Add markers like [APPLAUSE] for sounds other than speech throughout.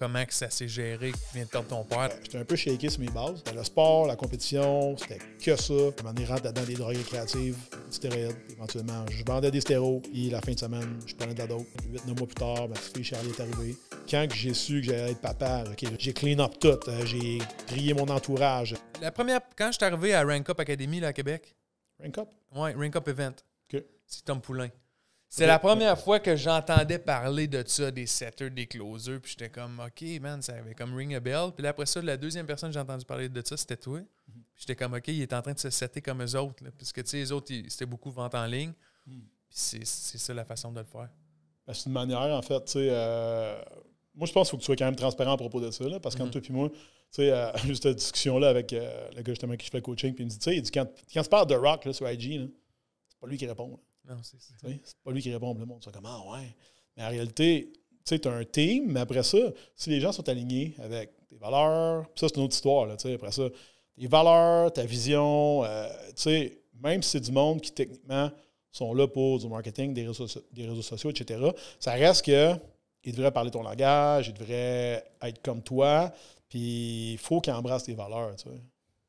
comment que ça s'est géré, qui vient de perdre ton père? Euh, j'étais un peu shaké sur mes bases. Le sport, la compétition, c'était que ça. Je m'en rentre dans des drogues récréatives, des stéroïdes, éventuellement. Je vendais des stéroïdes, et la fin de semaine, je prenais de la dope. 8 mois plus tard, ma petite fille Charlie est arrivée. Quand j'ai su que j'allais être papa, j'ai clean up tout, euh, j'ai grillé mon entourage. La première, quand je suis arrivé à Rank Up Academy là, à Québec. Rank Up? Oui, Rank Up Event. C'est Tom Poulain. C'est la première fois que j'entendais parler de ça, des setters, des closers. Puis j'étais comme, OK, man, ça avait comme ring a bell. Puis après ça, la deuxième personne que j'ai entendu parler de ça, c'était toi. Mhm. Puis j'étais comme, OK, il est en train de se setter comme eux autres. Là. Parce que, tu sais, les autres, c'était beaucoup vente en ligne. Hmm. Puis c'est ça la façon de le faire. Ben, c'est une manière, en fait, tu sais. Euh, moi, je pense qu'il faut que tu sois quand même transparent à propos de ça. Là, parce qu'en mhm. toi et moi, tu sais, euh, [LAUGHS] juste cette discussion-là avec euh, le gars justement qui fait le coaching, puis il me dit, tu sais, quand, quand tu parles de rock sur IG, c'est pas lui qui répond. Non, c'est ça. C'est pas lui qui répond, le monde. C'est comme, ah ouais. Mais en réalité, tu sais, as un team, mais après ça, si les gens sont alignés avec tes valeurs, ça, c'est une autre histoire, là, tu sais, après ça, tes valeurs, ta vision, euh, tu sais, même si c'est du monde qui techniquement sont là pour du marketing, des réseaux, des réseaux sociaux, etc., ça reste que ils devraient parler ton langage, ils devraient être comme toi, puis il faut qu'ils embrassent tes valeurs, tu sais.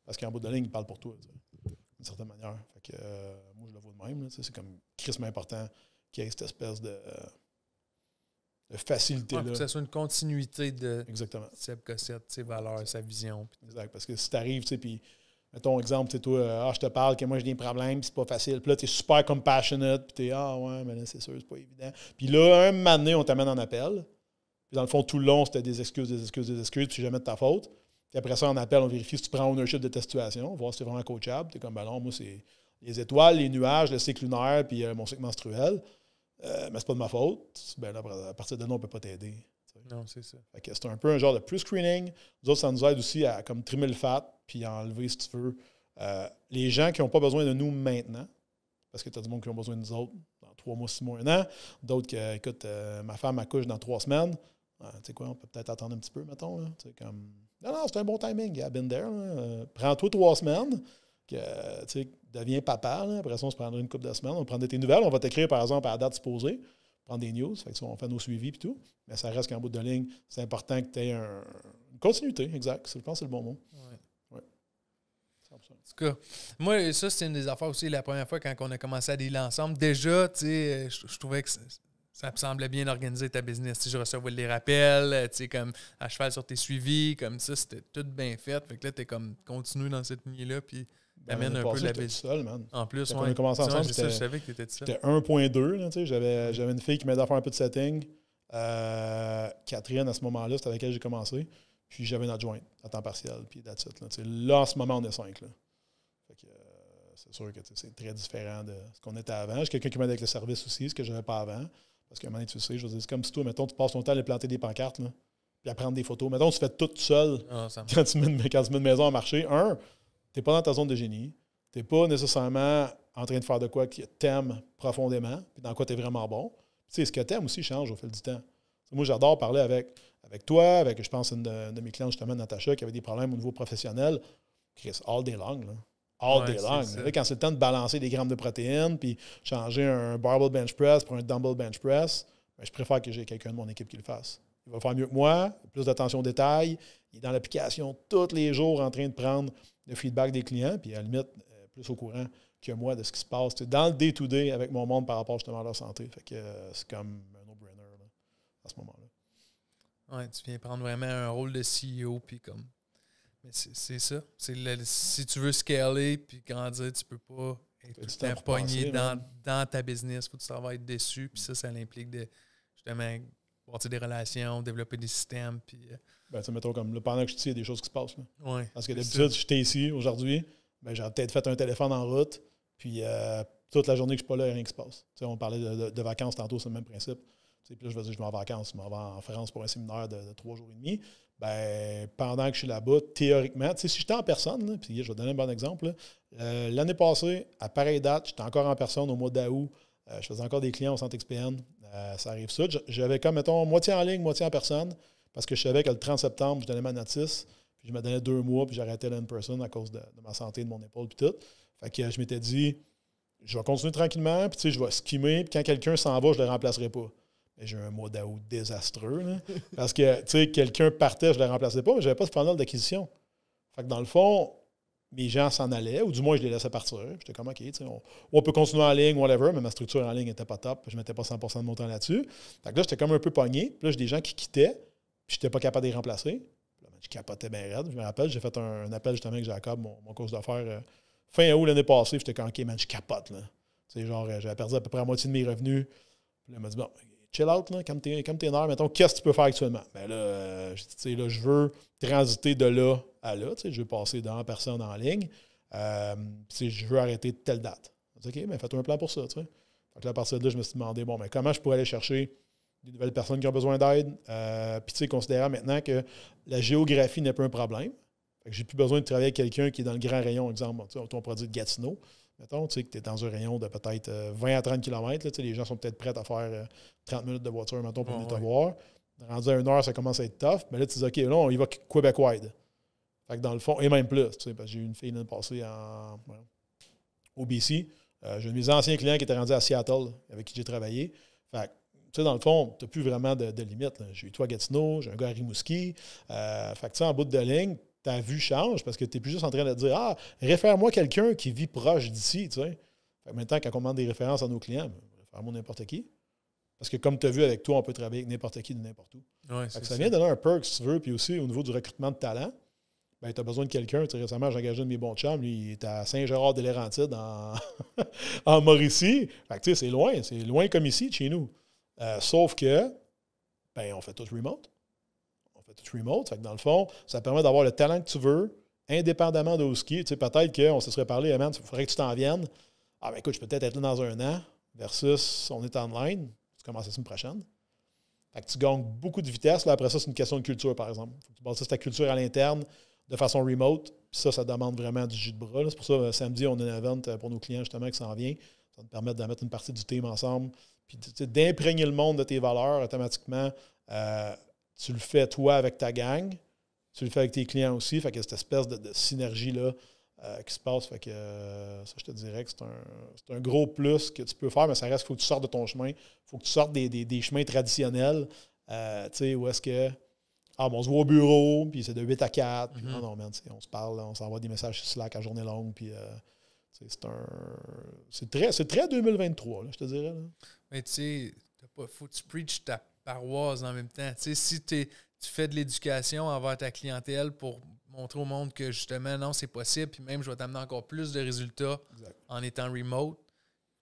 Parce qu'en bout de ligne, ils parlent pour toi, d'une certaine manière. Fait que, euh, moi, je le vois de même, c'est comme crissement important qu'il y cette espèce de, euh, facilité-là. que ce soit une continuité de Exactement. ses valeurs, sa vision. Exact, parce que si tu arrives, tu sais, puis mettons exemple, tu toi, euh, ah, je te parle que moi j'ai des problèmes, c'est pas facile. Puis là, tu super compassionate, puis tu ah ouais, mais c'est sûr, c'est pas évident. Puis là, un moment donné, on t'amène en appel. Puis dans le fond, tout le long, c'était des excuses, des excuses, des excuses, puis jamais de ta faute. Puis après ça, en appel, on vérifie si tu prends ownership de ta situation, voir si c'est vraiment coachable. Tu es comme, ben non, moi, c'est les étoiles, les nuages, le cycle lunaire, puis euh, mon cycle menstruel. Euh, mais c'est pas de ma faute. Ben à partir de là, on ne peut pas t'aider. Non, c'est ça. c'est un peu un genre de pre-screening. Nous autres, ça nous aide aussi à comme le fat, puis à enlever, si tu veux, euh, les gens qui n'ont pas besoin de nous maintenant, parce que tu as du monde qui ont besoin de nous autres dans trois mois, six mois, un an. D'autres qui écoute, euh, ma femme accouche dans trois semaines. Ben, tu sais quoi, on peut peut-être attendre un petit peu, mettons. comme, non, non, c'est un bon timing, a been there. Prends-toi trois semaines. Que, devient papa. Là. Après ça, on se prendra une coupe de semaines, on prendrait tes nouvelles. On va t'écrire, par exemple, à la date supposée, prendre des news. Fait que on fait nos suivis et tout. Mais ça reste qu'en bout de ligne, c'est important que tu aies un, une continuité, exact. Je pense que c'est le bon mot. Ouais. En moi, ça, c'est une des affaires aussi. La première fois, quand on a commencé à dire l'ensemble. déjà, tu sais, je, trouvais que ça me semblait bien organiser ta business. Si je recevais les rappels, tu sais, comme à cheval sur tes suivis, comme ça, c'était tout bien fait. Fait que là, t'es comme continué dans cette nuit là puis amène un peu seul, man. En plus, on a commencé ensemble. je savais que seul. J'étais 1.2, j'avais, une fille qui m'aidait à faire un peu de setting. Euh, Catherine, à ce moment-là, c'était avec elle que j'ai commencé. Puis j'avais une adjointe à temps partiel, puis là là, là, en ce moment, on est cinq. Là. Euh, c'est sûr que c'est très différent de ce qu'on était avant. J'ai quelqu'un qui m'aide avec le service aussi, ce que je n'avais pas avant. Parce qu'à un moment tu sais, je veux dire, c'est comme si toi, mettons, tu passes ton temps à aller planter des pancartes, puis à prendre des photos. Mettons, tu fais tout seul ah, quand, tu mets, quand tu mets une maison à marcher. Un, tu n'es pas dans ta zone de génie, Tu n'es pas nécessairement en train de faire de quoi que aimes profondément, puis dans quoi tu es vraiment bon. Tu sais, ce que aimes aussi change au fil du temps. Moi, j'adore parler avec, avec toi, avec, je pense, une de, mes clients, justement, Natacha, qui avait des problèmes au niveau professionnel. Chris, all day long, là. All day long. quand c'est le temps de balancer des grammes de protéines, puis changer un barbell bench press pour un dumbbell bench press, ben, je préfère que j'ai quelqu'un de mon équipe qui le fasse. Il va faire mieux que moi, plus d'attention aux détails, il est dans l'application tous les jours en train de prendre le feedback des clients, puis à la limite, euh, plus au courant que moi de ce qui se passe dans le day-to-day avec mon monde par rapport justement à leur santé. Fait que euh, c'est comme un no-brainer à ce moment-là. Ouais, tu viens prendre vraiment un rôle de CEO, puis comme. Mais c'est ça. si tu veux scaler puis grandir, tu peux pas être pogné dans, dans, ta business. Faut que tu travailles dessus. Puis ça, ça implique de justement bâtir des relations, développer des systèmes, puis euh, ben, mettons comme pendant que je suis ici, il y a des choses qui se passent. Parce que d'habitude, j'étais ici aujourd'hui, ben, j'aurais peut-être fait un téléphone en route, puis euh, toute la journée que je ne suis pas là, il n'y a rien qui se passe. on parlait de, vacances tantôt, c'est le même principe. puis là, je vais dire, je vais en vacances, je vais en France pour un séminaire de, trois jours et demi. Ben, pendant que je suis là-bas, théoriquement, si j'étais en personne, puis je vais donner un bon exemple, euh, l'année passée, à pareille date, j'étais encore en personne au mois d'août, euh, je faisais encore des clients au centre XPN, ça arrive ça. J'avais comme, mettons, moitié en ligne, moitié en personne. Parce que je savais que le 30 septembre, je donnais ma notice, puis je me donnais deux mois, puis j'arrêtais l'in-person à cause de, ma santé, de mon épaule, puis tout. Fait que je m'étais dit, je vais continuer tranquillement, puis tu sais, je vais skimmer, puis quand quelqu'un s'en va, je ne le remplacerai pas. Mais j'ai un mois d'août désastreux, [LAUGHS] parce que, quelqu'un partait, je ne le remplaçais pas, mais je n'avais pas ce panel d'acquisition. Fait que dans le fond, mes gens s'en allaient, ou du moins je les laissais partir. J'étais comme, OK, on, peut continuer en ligne, whatever, mais ma structure en ligne n'était pas top. Je ne mettais pas 100 de mon temps là-dessus. Fait là, j'étais comme un peu pogné. Puis là, j'ai des gens qui quittaient. Je n'étais pas capable de les remplacer. je capotais bien raide. Je me rappelle, j'ai fait un, appel justement avec Jacob, mon, mon coach d'affaires, euh, fin août l'année passée. J'étais quand « OK, man, je capote. Là. C'est genre, euh, j'avais perdu à peu près la moitié de mes revenus. il m'a dit, bon, chill out, là, comme t'es nerf, mettons, qu'est-ce que tu peux faire actuellement? Ben là, euh, sais là je veux transiter de là à là. Je veux passer dans personne en ligne. je veux arrêter de telle date. OK, mais ben, toi un plan pour ça. Donc là, à partir de là, je me suis demandé, bon, mais comment je pourrais aller chercher des nouvelles personnes qui ont besoin d'aide. Euh, puis, tu sais, considérant maintenant que la géographie n'est pas un problème, j'ai plus besoin de travailler avec quelqu'un qui est dans le grand rayon, exemple, ton produit de Gatineau. Mettons, tu sais, que tu es dans un rayon de peut-être 20 euh, à 30 km. les gens sont peut-être prêts à faire 30 euh, minutes de voiture, mettons, pour venir te voir. Rendu à une heure, ça commence à être tough. Mais là, tu dis, OK, là, on y va Québec-wide. Fait que dans le fond, et même plus, tu sais, parce que j'ai eu une fille l'année passée en, au BC. j'ai un de mes anciens clients qui était rendu à Seattle, avec qui j'ai travaillé. Fait que tu sais, dans le fond, tu n'as plus vraiment de, limites. limite. J'ai eu toi à Gatineau, j'ai un gars à Rimouski. Euh, fait que, en bout de ligne, ta vue change parce que tu n'es plus juste en train de dire Ah, réfère-moi quelqu'un qui vit proche d'ici. Maintenant, quand on demande des références à nos clients, ben, réfère-moi n'importe qui. Parce que comme tu as vu avec toi, on peut travailler avec n'importe qui de n'importe où. ça, vient donner un perk, si tu veux, puis aussi au niveau du recrutement de talent. Ben, tu as besoin de quelqu'un. Récemment, j'ai engagé un de mes bons chums. Lui, il est à Saint-Gérard-de-Laurentides, en, [LAUGHS] en Mauricie. Fait que, c'est loin. C'est loin comme ici, chez nous. Euh, sauf que, ben, on fait tout remote. On fait tout remote. Fait dans le fond, ça permet d'avoir le talent que tu veux, indépendamment de où es. Tu sais, peut-être qu'on se serait parlé, man, il faudrait que tu t'en viennes. Ah, ben écoute, je peux peut-être être là dans un an, versus on est en online, tu commences la semaine prochaine. Fait que tu gagnes beaucoup de vitesse. Là, après ça, c'est une question de culture, par exemple. Faut que tu basses ta culture à l'interne de façon remote. Puis ça, ça demande vraiment du jus de bras. C'est pour ça, euh, samedi, on a une event euh, pour nos clients, justement, qui s'en vient. Ça te permet de mettre une partie du team ensemble, puis d'imprégner le monde de tes valeurs, automatiquement, euh, tu le fais toi avec ta gang, tu le fais avec tes clients aussi. Fait que cette espèce de, synergie-là euh, qui se passe. Fait que euh, ça, je te dirais que c'est un, gros plus que tu peux faire, mais ça reste qu'il faut que tu sortes de ton chemin. Il faut que tu sortes des, chemins traditionnels. tu sais, où est-ce que. Ah, on se voit au bureau, puis c'est de 8 à 4. Mm-hmm. non, non, on se parle, on s'envoie des messages sur Slack à journée longue, puis c'est un. C'est très, 2023, je te dirais. Mais tu sais, faut que tu preaches ta paroisse en même temps. Tu sais, si tu fais de l'éducation envers ta clientèle pour montrer au monde que justement, non, c'est possible, puis même je vais t'amener encore plus de résultats en étant remote,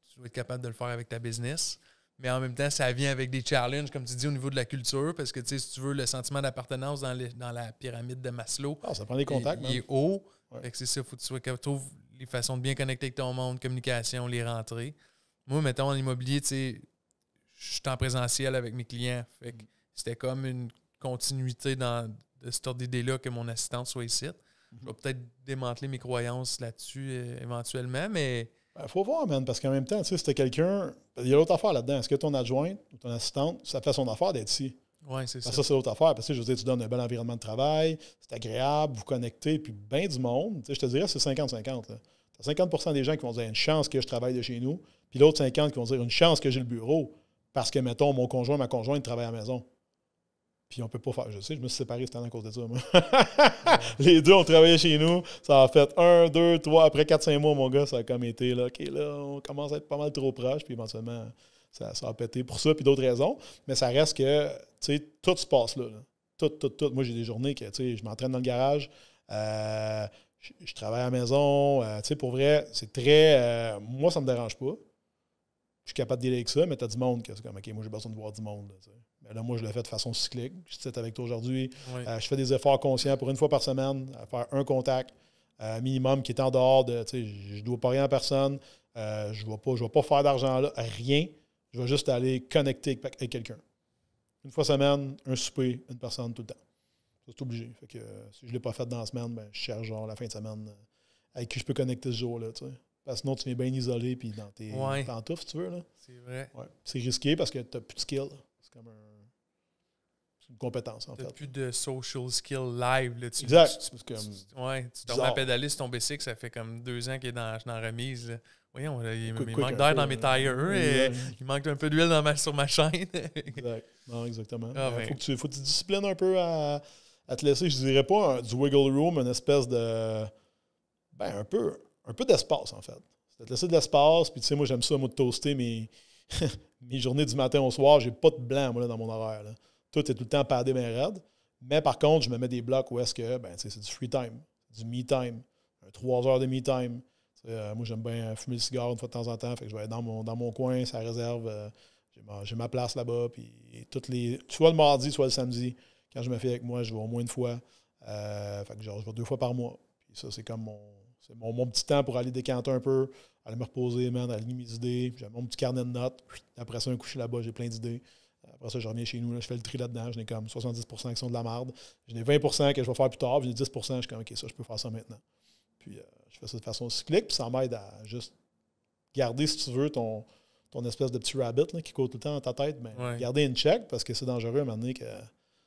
tu dois être capable de le faire avec ta business. Mais en même temps, ça vient avec des challenges, comme tu dis, au niveau de la culture, parce que tu sais, si tu veux, le sentiment d'appartenance dans, dans, la pyramide de Maslow. Ah, ça prend des contacts, Il, est haut. c'est ça, il faut que tu sois trouves les façons de bien connecter avec ton monde, communication, les rentrées. Moi, mettons, en immobilier, tu sais, je suis en présentiel avec mes clients. Fait que c'était comme une continuité dans de cette ordre d'idée-là que mon assistante soit ici. Mhm. Je vais peut-être démanteler mes croyances là-dessus euh, éventuellement, mais. Il ben, faut voir, man, parce qu'en même temps, tu sais, c'était quelqu'un. Il y a l'autre affaire là-dedans. Est-ce que ton adjointe ou ton assistante, ça fait son affaire d'être ici? Oui, c'est ça. Ça, c'est l'autre affaire. Parce que je veux dire, tu donnes un bel environnement de travail, c'est agréable, vous connectez, puis bien du monde. Tu je te dirais, c'est 50-50. 50 des gens qui vont dire une chance que je travaille de chez nous, puis l'autre 50 qui vont dire une chance que j'ai le bureau, parce que, mettons, mon conjoint, ma conjointe travaille à la maison. Puis on peut pas faire. Je sais, je me suis séparé cette année à cause de ça, [LAUGHS] les deux, ont travaillé chez nous. Ça a fait un, deux, trois, après quatre, cinq mois, mon gars, ça a comme été là, OK, là, on commence à être pas mal trop proche. Puis éventuellement, ça, ça, a pété pour ça, puis d'autres raisons. Mais ça reste que, tu sais, tout se passe là. Tout, tout, tout. Moi, j'ai des journées que, tu sais, je m'entraîne dans le garage, euh, je, travaille à la maison. Euh, tu sais, pour vrai, c'est très. Euh, moi, ça me dérange pas. Je suis capable de dealer avec ça, mais tu as du monde que comme, OK, moi, j'ai besoin de voir du monde. Là, mais là, moi, je le fais de façon cyclique. Je suis avec toi aujourd'hui. je fais des efforts conscients pour une fois par semaine, faire un contact minimum qui est en dehors de, je ne dois pas rien à personne. je ne vais, vais pas faire d'argent là, rien. Je vais juste aller connecter avec quelqu'un. Une fois semaine, un souper, une personne tout le temps. C'est obligé. Fait que euh, si je ne l'ai pas fait dans la semaine, ben, je cherche genre la fin de semaine euh, avec qui je peux connecter ce jour-là. Tu sais. Parce que sinon, tu viens bien isolé puis dans tes pantoufles, tu veux. C'est vrai. C'est risqué parce que tu n'as plus de skill. C'est comme une compétence, en fait. plus de social skill live. Là. exact. Tu, tu, tu, ouais, tu à pédaliste ton BC, ça fait comme deux ans qu'il est dans, remise. Là. Oui, il, manque euh, d'air dans mes euh, tires, et, euh, il manque un peu d'huile ma, sur ma chaîne. [LAUGHS] exact. Non, exactement. Il ah, ben. faut, que tu, faut disciplines un peu à, te laisser, je dirais pas du wiggle room, une espèce de. Ben, un peu, un peu d'espace, en fait. C'est te laisser de l'espace, puis tu sais, moi, j'aime ça, moi, de toaster mes, [LAUGHS] mes journées du matin au soir, j'ai pas de blanc, moi, dans mon horaire. Là. Tout est tout le temps padé, mais ben, raide. Mais par contre, je me mets des blocs où est-ce que, ben, c'est du free time, du me time, trois heures de me time, euh, moi, j'aime bien euh, fumer le cigare une fois de temps en temps. Fait que je vais dans mon, dans mon coin, ça réserve. Euh, j'ai, ma, place là-bas. Puis toutes les. Soit le mardi, soit le samedi. Quand je me fais avec moi, je vais au moins une fois. fait que je vais deux fois par mois. ça, c'est comme mon, petit temps pour aller décanter un peu, aller me reposer, aller lire mes idées. J'ai mon petit carnet de notes. Après ça, un coucher là-bas, j'ai plein d'idées. Après ça, je reviens chez nous, je fais le tri là-dedans. J'en ai comme 70 qui sont de la merde. J'en ai 20 que je vais faire plus tard. J'en ai 10 je suis comme, OK, ça, je peux faire ça maintenant. Puis je fais ça de façon cyclique, puis ça m'aide à juste garder, si tu veux, ton, ton espèce de petit rabbit qui court tout le temps dans ta tête, mais garder une check parce que c'est dangereux à un moment donné que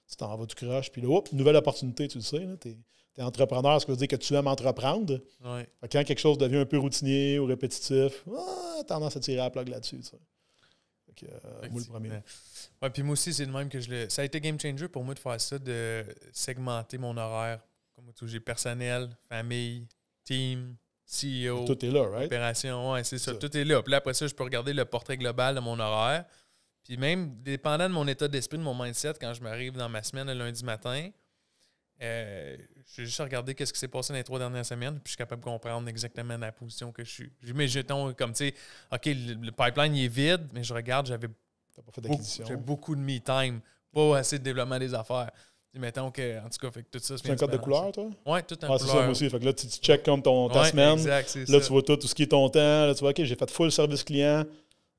tu t'en vas du crush, puis là, nouvelle opportunité, tu le sais, tu es, es, entrepreneur, qui veut dire que tu aimes entreprendre. quand quelque chose devient un peu routinier ou répétitif, ah, tendance à tirer à la là-dessus. Euh, moi, premier. puis moi aussi, c'est le même que je le. Ça a été game changer pour moi de faire ça, de segmenter mon horaire. Comme j'ai personnel, famille, team, CEO. Opération, ouais, c'est ça. Tout est là. Puis après ça, je peux regarder le portrait global de mon horaire. Puis même, dépendant de mon état d'esprit, de mon mindset, quand je m'arrive dans ma semaine le lundi matin, euh, je vais juste regarder qu'est-ce qui s'est passé dans les trois dernières semaines, puis je suis capable de comprendre exactement la position que je suis. J'ai mes jetons comme, tu sais, OK, le, pipeline il est vide, mais je regarde, j'avais beaucoup, beaucoup, de me-time, pas assez de développement des affaires. Mettons que, en tout cas, fait que tout ça. C'est un code de couleur, toi Ouais, tout un ah, couleur. Ah, c'est ça, moi aussi. Fait que là, tu, check comme ton, ta semaine. là, tu vois tout, tout, ce qui est ton temps. Là, tu vois, OK, j'ai fait full service client.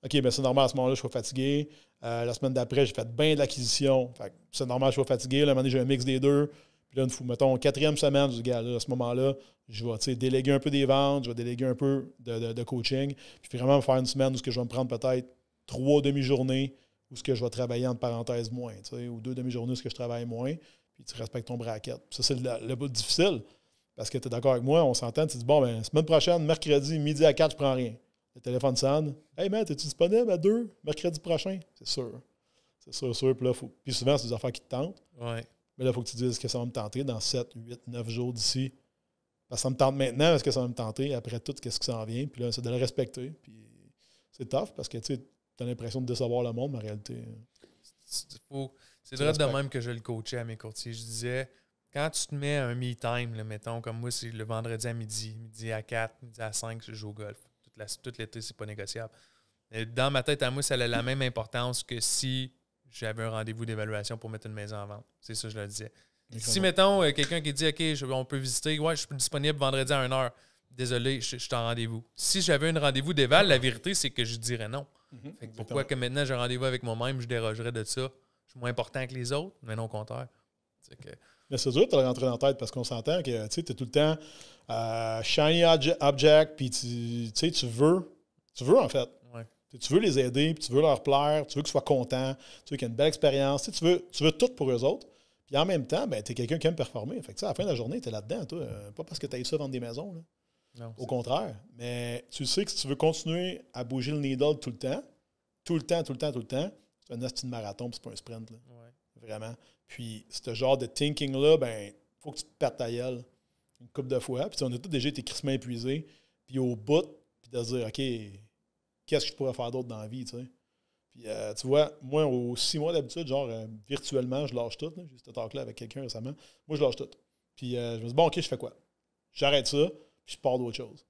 OK, bien, c'est normal à ce moment-là, je suis fatigué. Euh, la semaine d'après, j'ai fait bien de l'acquisition. c'est normal, je suis fatigué. à un moment donné, j'ai un mix des deux. Puis là, une fois, mettons, quatrième semaine, je dis, gars, à ce moment-là, je vais déléguer un peu des ventes, je vais déléguer un peu de, de, coaching. Puis vraiment, faire une semaine où je vais me prendre peut-être trois demi-journées ou ce que je vais travailler entre parenthèse moins, ou deux demi-journées ce que je travaille moins, puis tu respectes ton bracket. Ça, c'est le, bout difficile. Parce que tu es d'accord avec moi, on s'entend, tu dis bon, ben, semaine prochaine, mercredi, midi à 4, je prends rien. Le téléphone sonne. Hey man, es-tu disponible à deux mercredi prochain? C'est sûr. C'est sûr, sûr. Puis, là, puis souvent, c'est des affaires qui te tentent. Mais là, il faut que tu te dises que ça va me tenter dans 7, 8, 9 jours d'ici. Parce que ça me tente maintenant, est-ce que ça va me tenter après tout, qu'est-ce qui s'en vient? Puis là, c'est de le respecter. Puis c'est tough parce que tu as l'impression de décevoir le monde, mais en réalité. Euh, c'est vrai de même que je le coachais à mes courtiers. Je disais, quand tu te mets un me-time, mettons, comme moi, c'est le vendredi à midi, midi à 4, midi à 5, je joue au golf. Toute l'été, c'est pas négociable. dans ma tête, à moi, ça a la même importance que si j'avais un rendez-vous d'évaluation pour mettre une maison en vente. C'est ça, je le disais. Si, mettons, euh, quelqu'un qui dit, OK, on peut visiter, ouais, je suis disponible vendredi à 1h. Désolé, je, je suis en rendez-vous. Si j'avais un rendez-vous d'éval, la vérité, c'est que je dirais non. Mhm. pourquoi que maintenant j'ai rendez-vous avec moi-même, je dérogerais de ça? Je suis moins important que les autres, mais non contraire. Mais c'est dur de rentrer dans la tête parce qu'on s'entend que tu es tout le temps euh, shiny object, puis tu, tu veux, tu veux en fait. Tu veux les aider, puis tu veux leur plaire, tu veux qu'ils soient contents, tu veux qu'ils aient une belle expérience, tu veux, tu veux tout pour eux autres. Puis en même temps, ben, tu es quelqu'un qui aime performer. Fait que, à la fin de la journée, tu es là-dedans, euh, Pas parce que tu as eu ça vendre des maisons. Là. Au contraire. Mais tu sais que si tu veux continuer à bouger le needle tout le temps, tout le temps, tout le temps, tout le temps, c'est un de marathon, c'est pas un sprint. Vraiment. Puis, ce genre de thinking-là, ben, faut que tu te perdes ta gueule une couple de fois. Puis, on a tous déjà été crissement épuisés. Puis, au bout, puis de dire, OK, qu'est-ce que je pourrais faire d'autre dans la vie, tu sais. Puis, euh, tu vois, moi, aux six mois d'habitude, genre, euh, virtuellement, je lâche tout. J'ai eu cette là avec quelqu'un récemment. Moi, je lâche tout. Puis, euh, je me dis, bon, OK, je fais quoi? J'arrête ça puis je pars d'autre chose.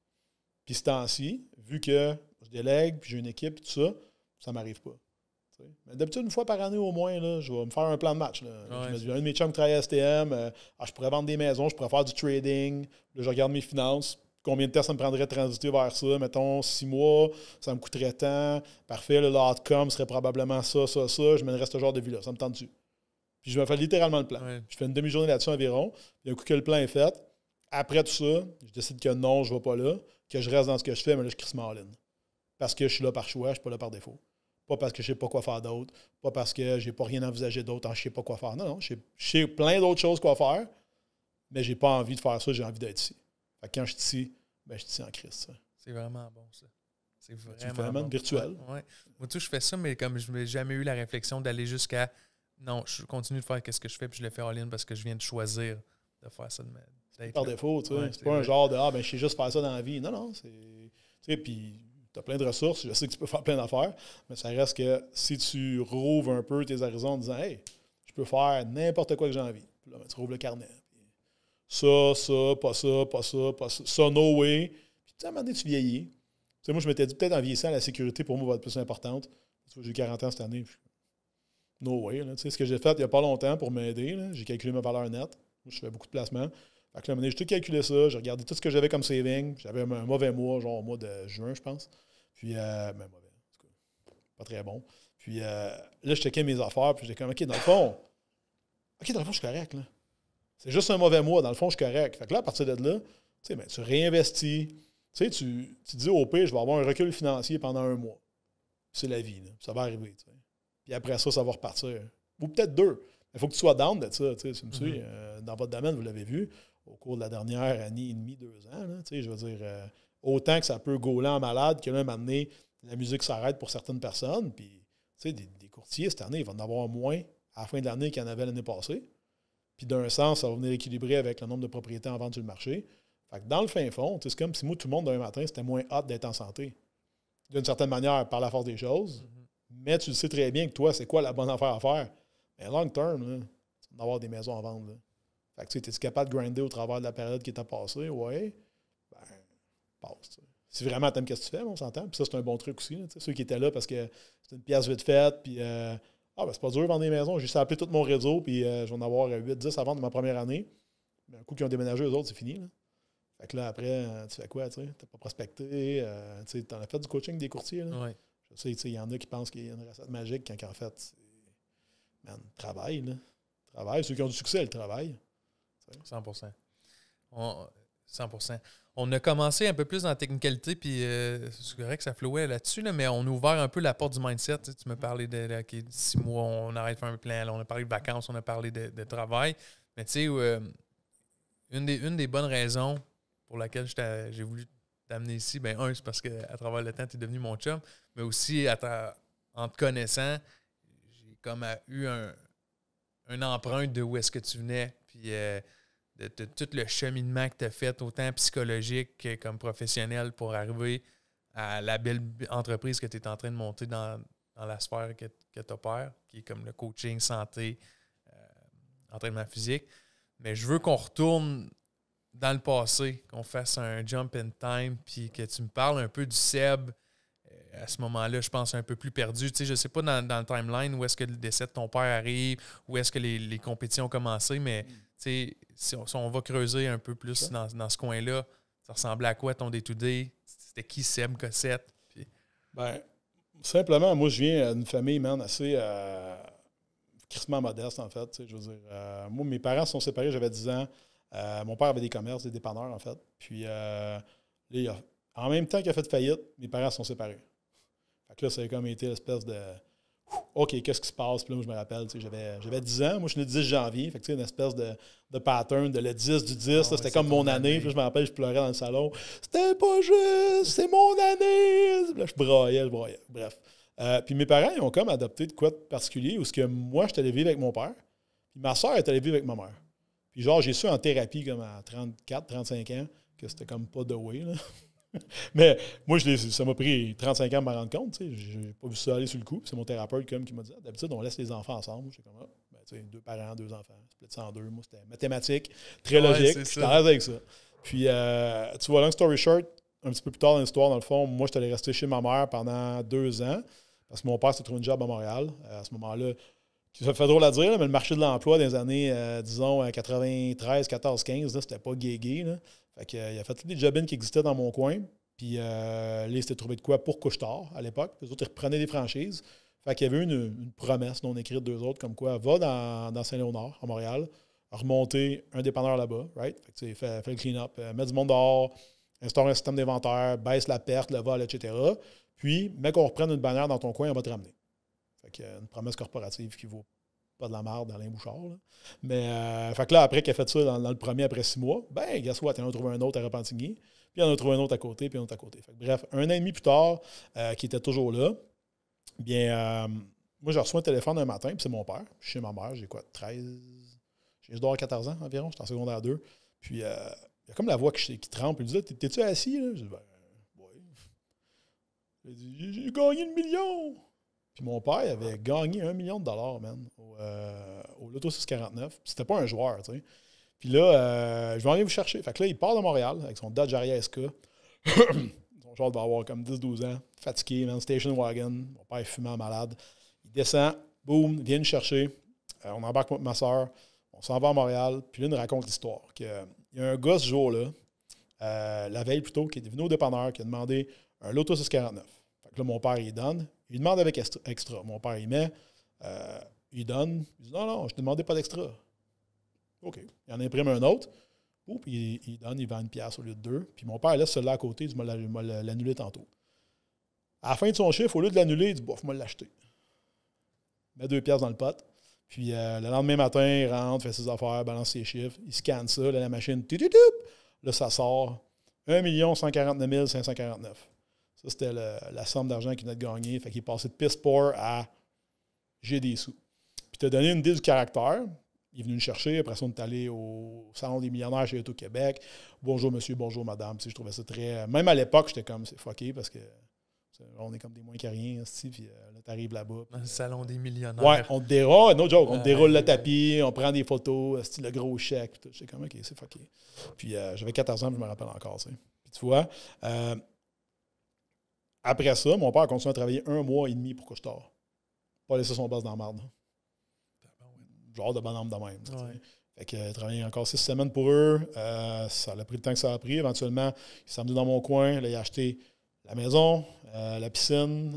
Puis ce temps-ci, vu que je délègue, puis j'ai une équipe, tout ça, ça ne m'arrive pas. d'habitude, une fois par année au moins, je vais me faire un plan de match. Je me dis, un de mes chums travaille à STM, euh, ah, je pourrais vendre des maisons, je pourrais faire du trading, là, je regarde mes finances, combien de temps ça me prendrait de transiter vers ça, mettons six mois, ça me coûterait tant, parfait, le outcome serait probablement ça, ça, ça, je mènerais ce genre de vie-là, ça me tente dessus. Puis je me fais littéralement le plan. Je fais une demi-journée là-dessus environ, et un coup que le plan est fait, après tout ça, je décide que non, je ne vais pas là, que je reste dans ce que je fais, mais là, je crie ligne. Parce que je suis là par choix, je ne suis pas là par défaut. Pas parce que je ne sais pas quoi faire d'autre, pas parce que j'ai pas rien envisagé d'autre, je ne sais pas quoi faire. Non, non, je sais plein d'autres choses quoi faire, mais je n'ai pas envie de faire ça, j'ai envie d'être ici. quand je suis ici, ben, je suis ici en Christ. C'est vraiment bon, ça. C'est vraiment, virtuel. Ouais. Moi, tout, je fais ça, mais comme je n'ai jamais eu la réflexion d'aller jusqu'à non, je continue de faire ce que je fais, puis je le fais en ligne parce que je viens de choisir de faire ça de ma, ben, par défaut, tu sais. c'est pas un genre de Ah, ben, je sais juste faire ça dans la vie. Non, non, c'est. Tu sais, puis tu as plein de ressources, je sais que tu peux faire plein d'affaires, mais ça reste que si tu rouves un peu tes horizons en disant Hey, je peux faire n'importe quoi que j'ai envie. Ben, tu rouves le carnet. ça, ça, pas ça, pas ça, pas ça. Ça, no way. Puis tu sais, à un moment tu vieillis. sais, moi, je m'étais dit, peut-être en vieillissant, la sécurité pour moi va être plus importante. J'ai 40 ans cette année. no way. Tu sais, ce que j'ai fait il n'y a pas longtemps pour m'aider, j'ai calculé ma valeur nette. je fais beaucoup de placements. Je que là, j'ai tout calculé ça, j'ai regardé tout ce que j'avais comme saving. J'avais un mauvais mois, genre au mois de juin, je pense. Puis, euh, ben, mauvais, en tout cas, pas très bon. Puis euh, là, je checkais mes affaires, puis j'étais comme, OK, dans le fond, OK, dans le fond, je suis correct, C'est juste un mauvais mois, dans le fond, je suis correct. Fait là, à partir de là, tu ben, tu réinvestis. Tu sais, dis au pire, je vais avoir un recul financier pendant un mois. C'est la vie, Ça va arriver, Puis après ça, ça va repartir. Ou peut-être deux. Il faut que tu sois down de ça, tu mm-hmm. euh, dans votre domaine, vous l'avez vu au cours de la dernière année et demie, deux ans. je veux dire, euh, autant que ça peut gauler en malade que là, un moment donné, la musique s'arrête pour certaines personnes. Puis, des, des courtiers, cette année, il va en avoir moins à la fin de l'année qu'il y en avait l'année passée. Puis, d'un sens, ça va venir équilibrer avec le nombre de propriétés en vente sur le marché. Fait que dans le fin fond, c'est comme si tout le monde, d'un matin, c'était moins hâte d'être en santé. D'une certaine manière, par la force des choses. Mm-hmm. Mais tu le sais très bien que toi, c'est quoi la bonne affaire à faire. Mais long term, là, tu avoir des maisons à vendre. Fait que tu étais capable de grinder au travers de la période qui t'a passée? Ouais. Ben, passe. Si vraiment t'aimes qu'est-ce que tu fais, on s'entend. Puis ça, c'est un bon truc aussi. sais. ceux qui étaient là parce que c'était une pièce vite faite, puis euh, ah, ben, c'est pas dur de vendre des maisons. J'ai juste appelé tout mon réseau, puis euh, je vais en avoir 8-10 avant de ma première année. Mais un coup qui ont déménagé, eux autres, c'est fini. Là. Fait que là, après, euh, tu fais quoi? Tu sais, t'as pas prospecté, euh, tu en as fait du coaching des courtiers. Là. Ouais. Je sais, il y en a qui pensent qu'il y a une recette magique quand, en fait, man, travail. Là. Travail. Ceux qui ont du succès, le travaillent. 100%. On, 100%. On a commencé un peu plus dans la technicalité, puis euh, c'est vrai que ça flouait là-dessus, mais on a ouvert un peu la porte du mindset. Tu, me parlais de, là, six mois, on arrête de faire un plan, on a parlé de vacances, on a parlé de, travail. Mais tu sais, euh, une, des, une des bonnes raisons pour laquelle j'ai voulu t'amener ici, ben un, c'est parce qu'à travers le temps, tu es devenu mon chum, mais aussi en te connaissant, j'ai comme euh, eu un, empreinte de où est-ce que tu venais, puis de, tout le cheminement que tu as fait, autant psychologique que comme professionnel, pour arriver à la belle entreprise que tu es en train de monter dans, dans la sphère que, que tu opères, qui est comme le coaching, santé, euh, entraînement physique. Mais je veux qu'on retourne dans le passé, qu'on fasse un jump in time, puis que tu me parles un peu du Seb euh, à ce moment-là, je pense, un peu plus perdu. Tu sais, je ne sais pas dans, le timeline où est-ce que le décès de ton père arrive, où est-ce que les, les compétitions ont commencé, mais mm si on, va creuser un peu plus dans, ce coin-là, ça ressemblait à quoi ton day to C'était qui s'aime Cossette? Puis... Ben, simplement, moi, je viens d'une famille, man, assez euh, crissement modeste, en fait. Euh, moi, mes parents sont séparés, j'avais 10 ans. Euh, mon père avait des commerces, des dépanneurs, en fait. Puis, là, en même temps qu'il a fait faillite, mes parents sont séparés. Fait que là, ça a comme été l'espèce de OK, qu'est-ce qui se passe? Puis là, moi, je me rappelle, j'avais 10 ans. Moi, je suis né le 10 janvier. Fait que, une espèce de, pattern de le 10 du 10. Ah c'était comme mon année. Puis je me rappelle, je pleurais dans le salon. C'était pas juste, c'est mon année. je broyais, je broyais. Bref. Euh, puis mes parents, ils ont comme adopté de quoi de particulier où ce que moi, j'étais allé vivre avec mon père. Puis ma soeur est allée vivre avec ma mère. Puis genre, j'ai su en thérapie, comme à 34, 35 ans, que c'était comme pas de way. [LAUGHS] mais moi, ça m'a pris 35 ans à m'en rendre compte. Je n'ai pas vu ça aller sur le coup. C'est mon thérapeute comme, qui m'a dit ah, d'habitude, on laisse les enfants ensemble. J'ai comme, ah, ben, deux parents, deux enfants. C'est peut-être 102. Moi, c'était mathématique, très logique. Je suis avec ça. Puis, euh, tu vois, long story short, un petit peu plus tard dans l'histoire, dans le fond, moi, je suis allé rester chez ma mère pendant deux ans parce que mon père s'est trouvé une job à Montréal. Euh, à ce moment-là, ça fait drôle à dire, mais le marché de l'emploi dans les années, euh, disons, 93, 14, 15, c'était pas gay, fait euh, il a fait tous les jobins qui existaient dans mon coin. Puis euh, là, il trouvé de quoi pour Couche-Tard à l'époque. Les autres, ils reprenaient des franchises. Fait qu'il y avait une, une promesse non écrite d'eux autres comme quoi va dans, Saint-Léonard, à Montréal, remonter un dépanneur là-bas, right? Fait que le clean-up, euh, mets du monde dehors, instaure un système d'inventaire, baisse la perte, le vol, etc. Puis, mec qu'on reprenne une bannière dans ton coin, on va te ramener. Fait une promesse corporative qui vaut pas de la marde dans Bouchard. Là. Mais, euh, fait là, après qu'elle a fait ça dans, le premier, après six mois, ben, guess what, il en a trouvé un autre à Repentigny, puis il en a trouvé un autre à côté, puis un autre à côté. bref, un an et demi plus tard, euh, qui était toujours là, bien, euh, moi, je reçois un téléphone un matin, puis c'est mon père, je suis ma mère, j'ai quoi, 13, je dois 14 ans environ, j'étais en secondaire 2, puis il y a comme la voix qui, qui trempe, il me dit, t'es-tu assis, là? Je dis, ben, oui. j'ai gagné le million! Puis mon père avait gagné un million de dollars, man, au, euh, au Loto 649. C'était pas un joueur, tu sais. Puis là, euh, je vais aller vous chercher. Fait que là, il part de Montréal avec son Dodge Aria SK. [CLEARS THROAT] son genre va avoir comme 10-12 ans, fatigué, man, station wagon. Mon père est fumant, malade. Il descend, boum, vient nous chercher. Euh, on embarque avec ma soeur. On s'en va à Montréal. Puis là, il nous raconte l'histoire. Il y a un gars ce jour-là, euh, la veille plutôt, qui est devenu au dépanneur, qui a demandé un Loto 649. Fait que là, mon père, il donne. Il demande avec extra. Mon père, il met, euh, il donne. Il dit non, non, je ne demandais pas d'extra. OK. Il en imprime un autre. puis il, donne, il vend une pièce au lieu de deux. Puis mon père laisse celui-là à côté, il dit, je vais l'annuler tantôt. À la fin de son chiffre, au lieu de l'annuler, il dit, bof, moi l'acheter. Met deux pièces dans le pot. Puis euh, le lendemain matin, il rentre, fait ses affaires, balance ses chiffres, il scanne ça, la machine, là, ça sort. 1 149 549. Ça, c'était la somme d'argent qu'il venait de gagner. Fait qu'il est passé de piss à j'ai des sous. Puis il t'a donné une idée du caractère. Il est venu nous chercher. Après ça, on est allé au Salon des millionnaires chez Auto-Québec. Bonjour, monsieur, bonjour, madame. je trouvais ça très. Même à l'époque, j'étais comme, c'est fucké parce que on est comme des moins qu'à rien, puis euh, là, t'arrives là-bas. Dans le salon des millionnaires. Ouais, on te déroule, no joke, on euh, déroule le tapis, on prend des photos, style le gros chèque, J'étais comme, OK, c'est fucké. Puis euh, j'avais 14 ans, je me rappelle encore, Puis tu vois, après ça, mon père a continué à travailler un mois et demi pour que je tord. Pas laisser son boss dans la marde. Genre de bonhomme de même. Fait que euh, travaillé encore six semaines pour eux. Euh, ça a pris le temps que ça a pris. Éventuellement, il s'est amené dans mon coin. il a acheté la maison, euh, la piscine.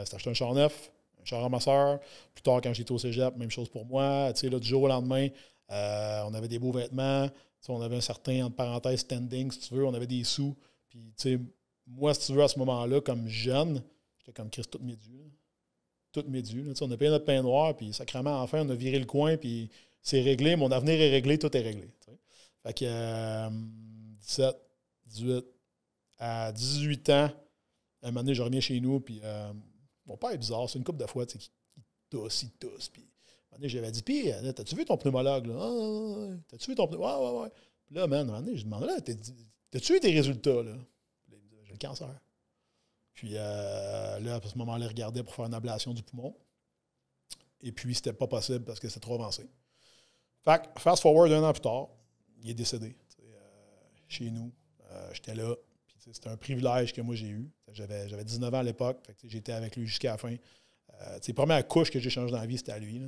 il s'est acheté un char neuf, un char ramasseur. Plus tard, quand j'étais au cégep, même chose pour moi. Tu du jour au lendemain, on avait des beaux vêtements. on avait un certain, entre parenthèses, standing, si tu veux. On avait des sous. Puis, tu sais, moi, si tu veux, à ce moment-là, comme jeune, j'étais comme Christ, toutes mes dues. Toutes mes On a payé notre pain noir, puis sacrément, enfin, on a viré le coin, puis c'est réglé, mon avenir est réglé, tout est réglé. Fait que 17, euh, 18, à 18 ans, à un moment donné, je reviens chez nous, puis euh, mon père est bizarre, c'est une couple de fois, tu sais, il tousse, il tousse, puis j'avais dit, puis, t'as-tu vu ton pneumologue? Là? Ah, t'as-tu vu ton pneumologue? Ouais, ouais, ouais. là, man, à un moment donné, je demande là, t'as-tu eu tes résultats? Là? cancer. Puis euh, là, à ce moment-là, il regardait pour faire une ablation du poumon. Et puis, c'était pas possible parce que c'était trop avancé. Fait fast forward un an plus tard, il est décédé euh, chez nous. Euh, j'étais là. C'était un privilège que moi j'ai eu. J'avais 19 ans à l'époque. J'étais avec lui jusqu'à la fin. C'est la première couche que j'ai changé dans la vie, c'était à lui.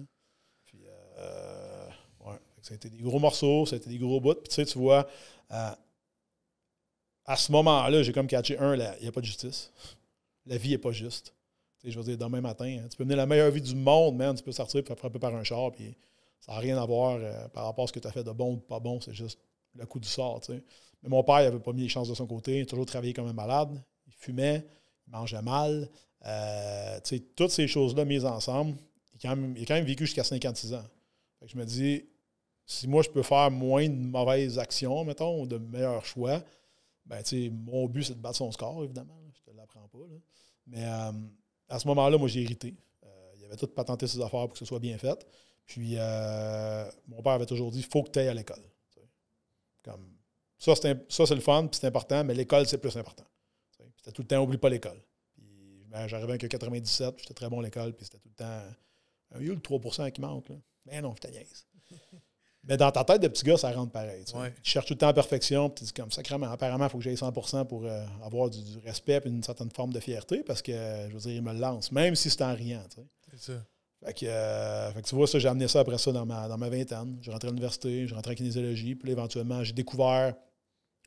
C'était ça a été des gros morceaux, c'était des gros bouts. Puis, tu vois, à ce moment-là, j'ai comme catché un, il n'y a pas de justice. La vie n'est pas juste. je veux dire, demain matin, hein, tu peux mener la meilleure vie du monde, man, tu peux sortir et faire frapper par un char, puis ça n'a rien à voir euh, par rapport à ce que tu as fait de bon ou de pas bon, c'est juste le coup du sort. Mais mon père, n'avait pas mis les chances de son côté, il a toujours travaillé comme un malade, il fumait, il mangeait mal. Euh, toutes ces choses-là mises ensemble, il a quand même, il quand même vécu jusqu'à 56 ans. je me dis, si moi je peux faire moins de mauvaises actions, mettons, ou de meilleurs choix, ben, mon but, c'est de battre son score, évidemment. Je Je te l'apprends pas. Mais euh, à ce moment-là, moi, j'ai hérité. Euh, il y avait tout patenté ses affaires pour que ce soit bien fait. Puis, euh, mon père avait toujours dit faut que tu ailles à l'école. Comme, ça, c'est le fun, puis c'est important, mais l'école, c'est plus important. C'était tout le temps oublie pas l'école. puis ben, J'arrivais avec 97, j'étais très bon à l'école, puis c'était tout le temps. Il y a eu le 3 qui manque. Là. Mais non, je [LAUGHS] Mais dans ta tête de petit gars, ça rentre pareil. Tu, cherches tout le temps la perfection, puis tu dis comme sacrément, apparemment, il faut que j'aille 100 pour euh, avoir du, respect et une certaine forme de fierté, parce que, je veux dire, il me lance, même si c'est en rien. ça. Euh, fait que, tu vois, j'ai amené ça après ça dans ma, dans ma vingtaine. je rentré à l'université, je rentrais en kinésiologie, puis éventuellement, j'ai découvert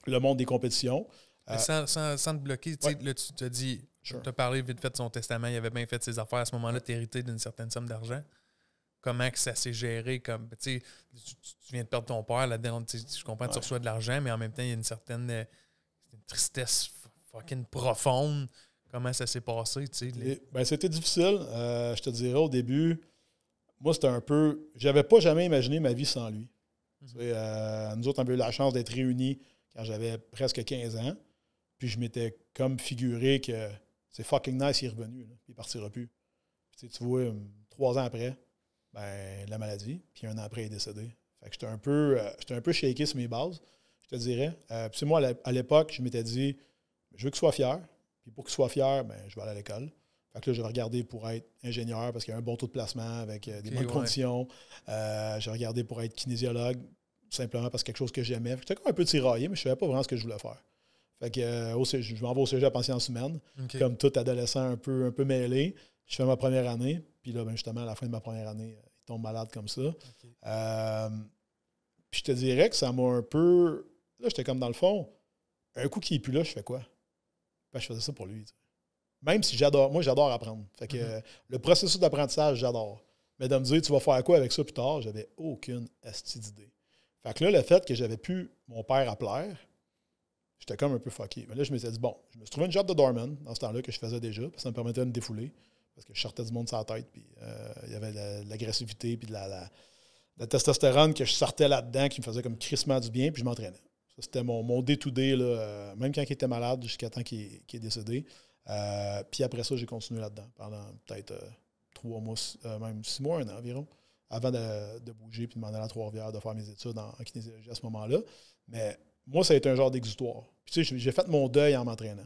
le monde des compétitions. Euh, sans, te bloquer, tu te dis, tu as parlé vite fait de son testament, il avait bien fait ses affaires. À ce moment-là, tu hérité d'une certaine somme d'argent comment que ça s'est géré. Comme, tu, viens de perdre ton père là-dedans, je comprends, tu reçois de l'argent, mais en même temps, il y a une certaine euh, tristesse fucking profonde. Comment ça s'est passé? Ben, c'était difficile. Euh, je te dirais au début, moi, c'était un peu. J'avais pas jamais imaginé ma vie sans lui. Mhm. Euh, nous autres, on a eu la chance d'être réunis quand j'avais presque 15 ans. Puis je m'étais comme figuré que c'est fucking nice, il est revenu. il Il partira plus. tu vois, trois ans après, ben, la maladie. Puis un an après, il est décédé. Fait que j'étais un peu, euh, peu shaké sur mes bases, je te dirais. Euh, puis moi, à l'époque, je m'étais dit, je veux qu'il soit fier. Puis pour qu'il soit fier, ben, je vais aller à l'école. Fait que là, vais regardé pour être ingénieur parce qu'il y a un bon taux de placement avec euh, des bonnes conditions. j'ai regardé pour être kinésiologue simplement parce que quelque chose que j'aimais. J'étais un peu tiraillé, mais je ne savais pas vraiment ce que je voulais faire. Fait que, je m'en vais au cégep en sciences humaines, comme tout adolescent un peu, un peu mêlé. Je fais ma première année, puis là, ben, justement, à la fin de ma première année, euh, il tombe malade comme ça. Euh, puis je te dirais que ça m'a un peu. Là, j'étais comme dans le fond. Un coup qui est plus là, je fais quoi? Ben, je faisais ça pour lui. Même si j'adore, moi j'adore apprendre. Fait que mhm. le processus d'apprentissage, j'adore. Mais de me dire tu vas faire quoi avec ça plus tard, j'avais aucune astuce d'idée. Fait que là, le fait que j'avais pu mon père à plaire, j'étais comme un peu fucké. Mais là, je me suis dit, bon, je me suis trouvé une job de doorman dans ce temps-là que je faisais déjà, parce que ça me permettait de me défouler parce que je sortais du monde sa tête, puis euh, il y avait l'agressivité, puis de la, testostérone que je sortais là-dedans qui me faisait comme crissement du bien, puis je m'entraînais. c'était mon, mon day dé, euh, même quand il était malade, jusqu'à temps qu'il, est décédé. Euh, puis après ça, j'ai continué là-dedans pendant peut-être trois mois, même six mois, un an environ, avant de, bouger, puis de m'en aller à Trois-Rivières, de faire mes études en, en kinésiologie à ce moment-là. Mais moi, ça a été un genre d'exutoire. Puis tu sais, j'ai fait mon deuil en m'entraînant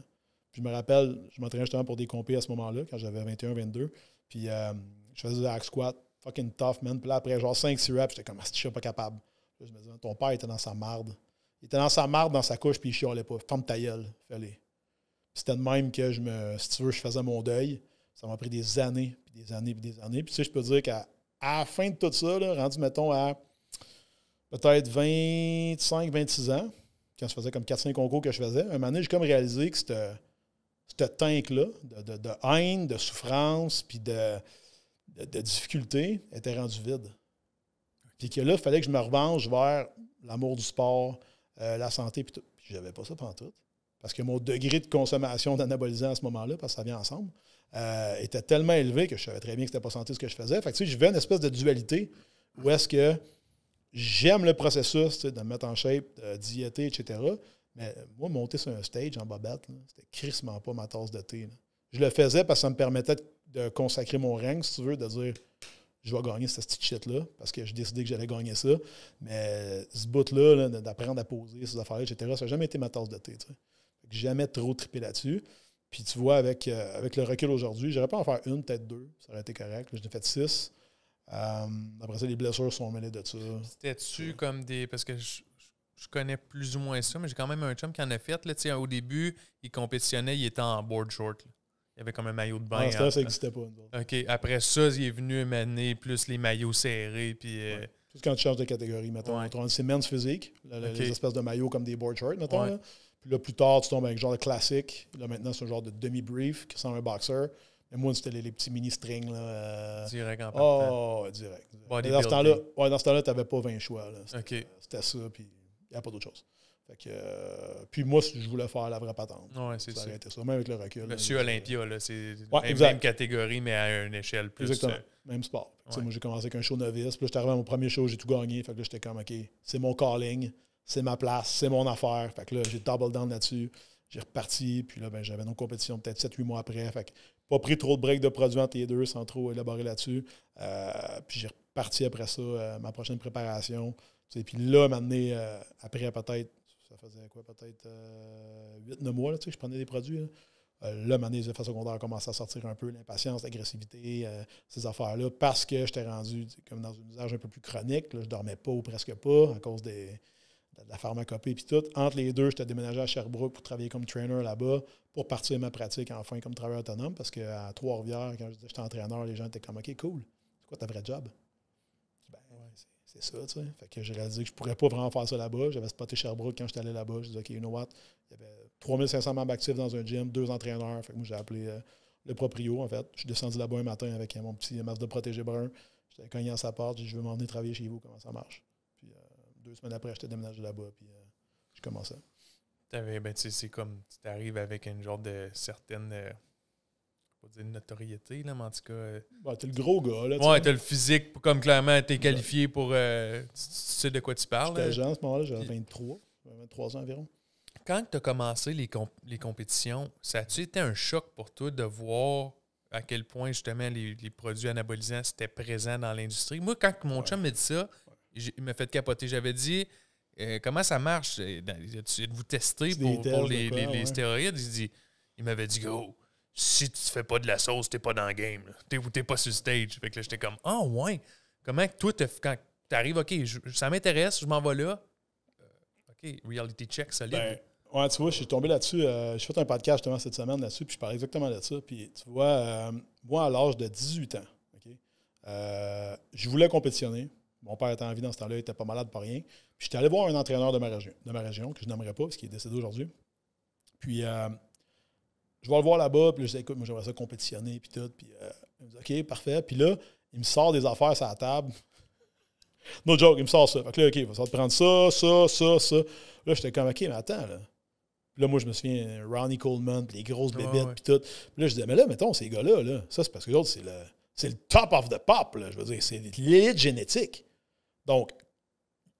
je me rappelle, je m'entraînais justement pour des compés à ce moment-là, quand j'avais 21, 22. Puis euh, je faisais des hack squat, fucking tough, man. Puis là, après genre 5-6 reps, j'étais comme, ah, je suis pas capable. je me disais, ton père était dans sa marde. Il était dans sa marde, dans sa couche, puis il chialait pas. Ferme ta gueule, fallait. C'était de même que je me, si tu veux, je faisais mon deuil. Ça m'a pris des années, puis des années, puis des années. Puis tu sais, je peux dire qu'à la fin de tout ça, là, rendu, mettons, à peut-être 25, 26 ans, quand je faisais comme 4-5 concours que je faisais, un moment donné, j'ai comme réalisé que c'était cette teinte-là de, haine, de souffrance, puis de, de, difficulté était rendu vide. Puis que là, il fallait que je me revanche vers l'amour du sport, euh, la santé, puis tout. Puis j'avais pas ça pendant tout. Parce que mon degré de consommation d'anabolisant à ce moment-là, parce que ça vient ensemble, euh, était tellement élevé que je savais très bien que c'était pas santé ce que je faisais. Fait tu sais, je vais une espèce de dualité où est-ce que j'aime le processus de mettre en shape, de diéter, etc. Mais moi, monter sur un stage en bas bête, c'était crissement pas ma tasse de thé. Je le faisais parce que ça me permettait de consacrer mon règne, si tu veux, de dire je vais gagner cette petite shit-là, parce que j'ai décidé que j'allais gagner ça. Mais ce bout-là, d'apprendre à poser ces affaires-là, etc., ça n'a jamais été ma tasse de thé. Jamais trop trippé là-dessus. Puis tu vois, avec, euh, avec le recul aujourd'hui, j'aurais pas en faire une, peut-être deux, ça aurait été correct. J'en ai fait six. Euh, après ça, les blessures sont mêlées de ça. C'était-tu euh, comme des. Parce que je connais plus ou moins ça, mais j'ai quand même un chum qui en a fait. au début, il compétitionnait, il était en board short. Il y avait comme un maillot de bain. Ah, ça, n'existait pas. OK. Après ça, il est venu m'amener plus les maillots serrés. Puis, euh, quand tu changes de catégorie, mettons. C'est men's physique, les espèces de maillots comme des board shorts, mettons. Puis là, plus tard, tu tombes avec un genre classique. Là, maintenant, c'est un genre de demi-brief qui sent un boxer. Mais moi, c'était les, petits mini-strings. Euh, direct en ah, partant. Oh, direct. Dans ce temps-là, tu n'avais pas 20 choix. C'était ça. Puis n'y a pas d'autre chose. Euh, puis moi, je voulais faire la vraie patente. Ouais, c'est ça. ça, même avec le recul. Monsieur Olympia, euh, c'est la même catégorie, mais à une échelle plus. Exactement, euh, même sport. Moi, j'ai commencé avec un show novice, puis là, j'étais arrivé à mon premier show, j'ai tout gagné. Fait que là, j'étais comme, OK, c'est mon calling, c'est ma place, c'est mon affaire. Fait que là, j'ai double down là-dessus. J'ai reparti, puis là, ben, j'avais nos compétition peut-être 7-8 mois après. Fait que pas pris trop de break de produits entre les deux sans trop élaborer là-dessus. puis j'ai reparti après ça, ma prochaine préparation. Puis là, m'amener euh, après peut-être, ça faisait quoi, peut-être 8-9 euh, mois, là, je prenais des produits. Là, euh, là les effets secondaires commençaient à sortir un peu, l'impatience, l'agressivité, euh, ces affaires-là, parce que j'étais rendu comme dans un usage un peu plus chronique. Là, je dormais pas ou presque pas à cause des, de la pharmacopée puis tout. Entre les deux, j'étais déménagé à Sherbrooke pour travailler comme trainer là-bas, pour partir ma pratique enfin comme travailleur autonome, parce qu'à Trois-Rivières, quand j'étais entraîneur, les gens étaient comme OK, cool, c'est quoi ta vraie job? ça, tu sais. Fait que j'ai réalisé que je pourrais pas vraiment faire ça là-bas. J'avais spoté Sherbrooke quand j'étais allé là-bas. Je disais, OK, you know what? Il y avait 3500 membres actifs dans un gym, deux entraîneurs. Fait que moi, j'ai appelé euh, le proprio, en fait. Je suis descendu là-bas un matin avec euh, mon petit masque de protégé brun. J'étais cogné à sa porte. J'ai dit, je veux m'en travailler chez vous, comment ça marche. Puis euh, deux semaines après, j'étais déménagé là-bas. Puis je commençais. avais, ben, c'est comme, tu t'arrives avec une genre de certaine pas notoriété, là, mais en tout cas. Euh, t'es le gros gars, là. Ouais, t'as le physique, comme clairement, t'es qualifié pour. Euh, tu, sais de quoi tu parles. J'étais euh. jeune à ce moment-là, j'avais 23, 23 euh, ans environ. Quand tu as commencé les, les compétitions, ça a-tu été un choc pour toi de voir à quel point, justement, les, les produits anabolisants étaient présents dans l'industrie? Moi, quand mon chum m'a dit ça, il m'a fait capoter. J'avais dit. comment ça marche? Êtes-vous testé pour, pour les, les, stéroïdes? Il m'avait dit, Go! si tu fais pas de la sauce, t'es pas dans le game. T'es t'es pas sur le stage. Fait que là, j'étais comme, ah oh, ouais, comment toi, quand t'arrives, OK, ça m'intéresse, je m'en vais là. Euh, OK, reality check solide. Ben, ouais, tu vois, je suis tombé là-dessus. Euh, j'ai fait un podcast justement cette semaine là-dessus, puis je parle exactement de ça. Puis tu vois, euh, moi, à l'âge de 18 ans, ok, je voulais compétitionner. Mon père était en vie dans ce temps-là, il était pas malade pour rien. Puis j'étais allé voir un entraîneur de ma région, de ma région que je n'aimerais pas, parce qu'il est décédé aujourd'hui. Puis je vais le voir là-bas, puis là, je dis, écoute, moi, j'aimerais ça compétitionner, puis tout. Puis, euh, OK, parfait. Puis là, il me sort des affaires sur la table. No joke, il me sort ça. Fait que là, OK, il va sortir prendre ça, ça, ça, ça. Là, j'étais comme, OK, mais attends, là. Puis là, moi, je me souviens, Ronnie Coleman, puis les grosses ah bébêtes, puis tout. Puis là, je disais, mais là, mettons, ces gars-là, là, ça, c'est parce que l'autre, c'est le, c'est le top of the pop, là. Je veux dire, c'est l'élite génétique. Donc,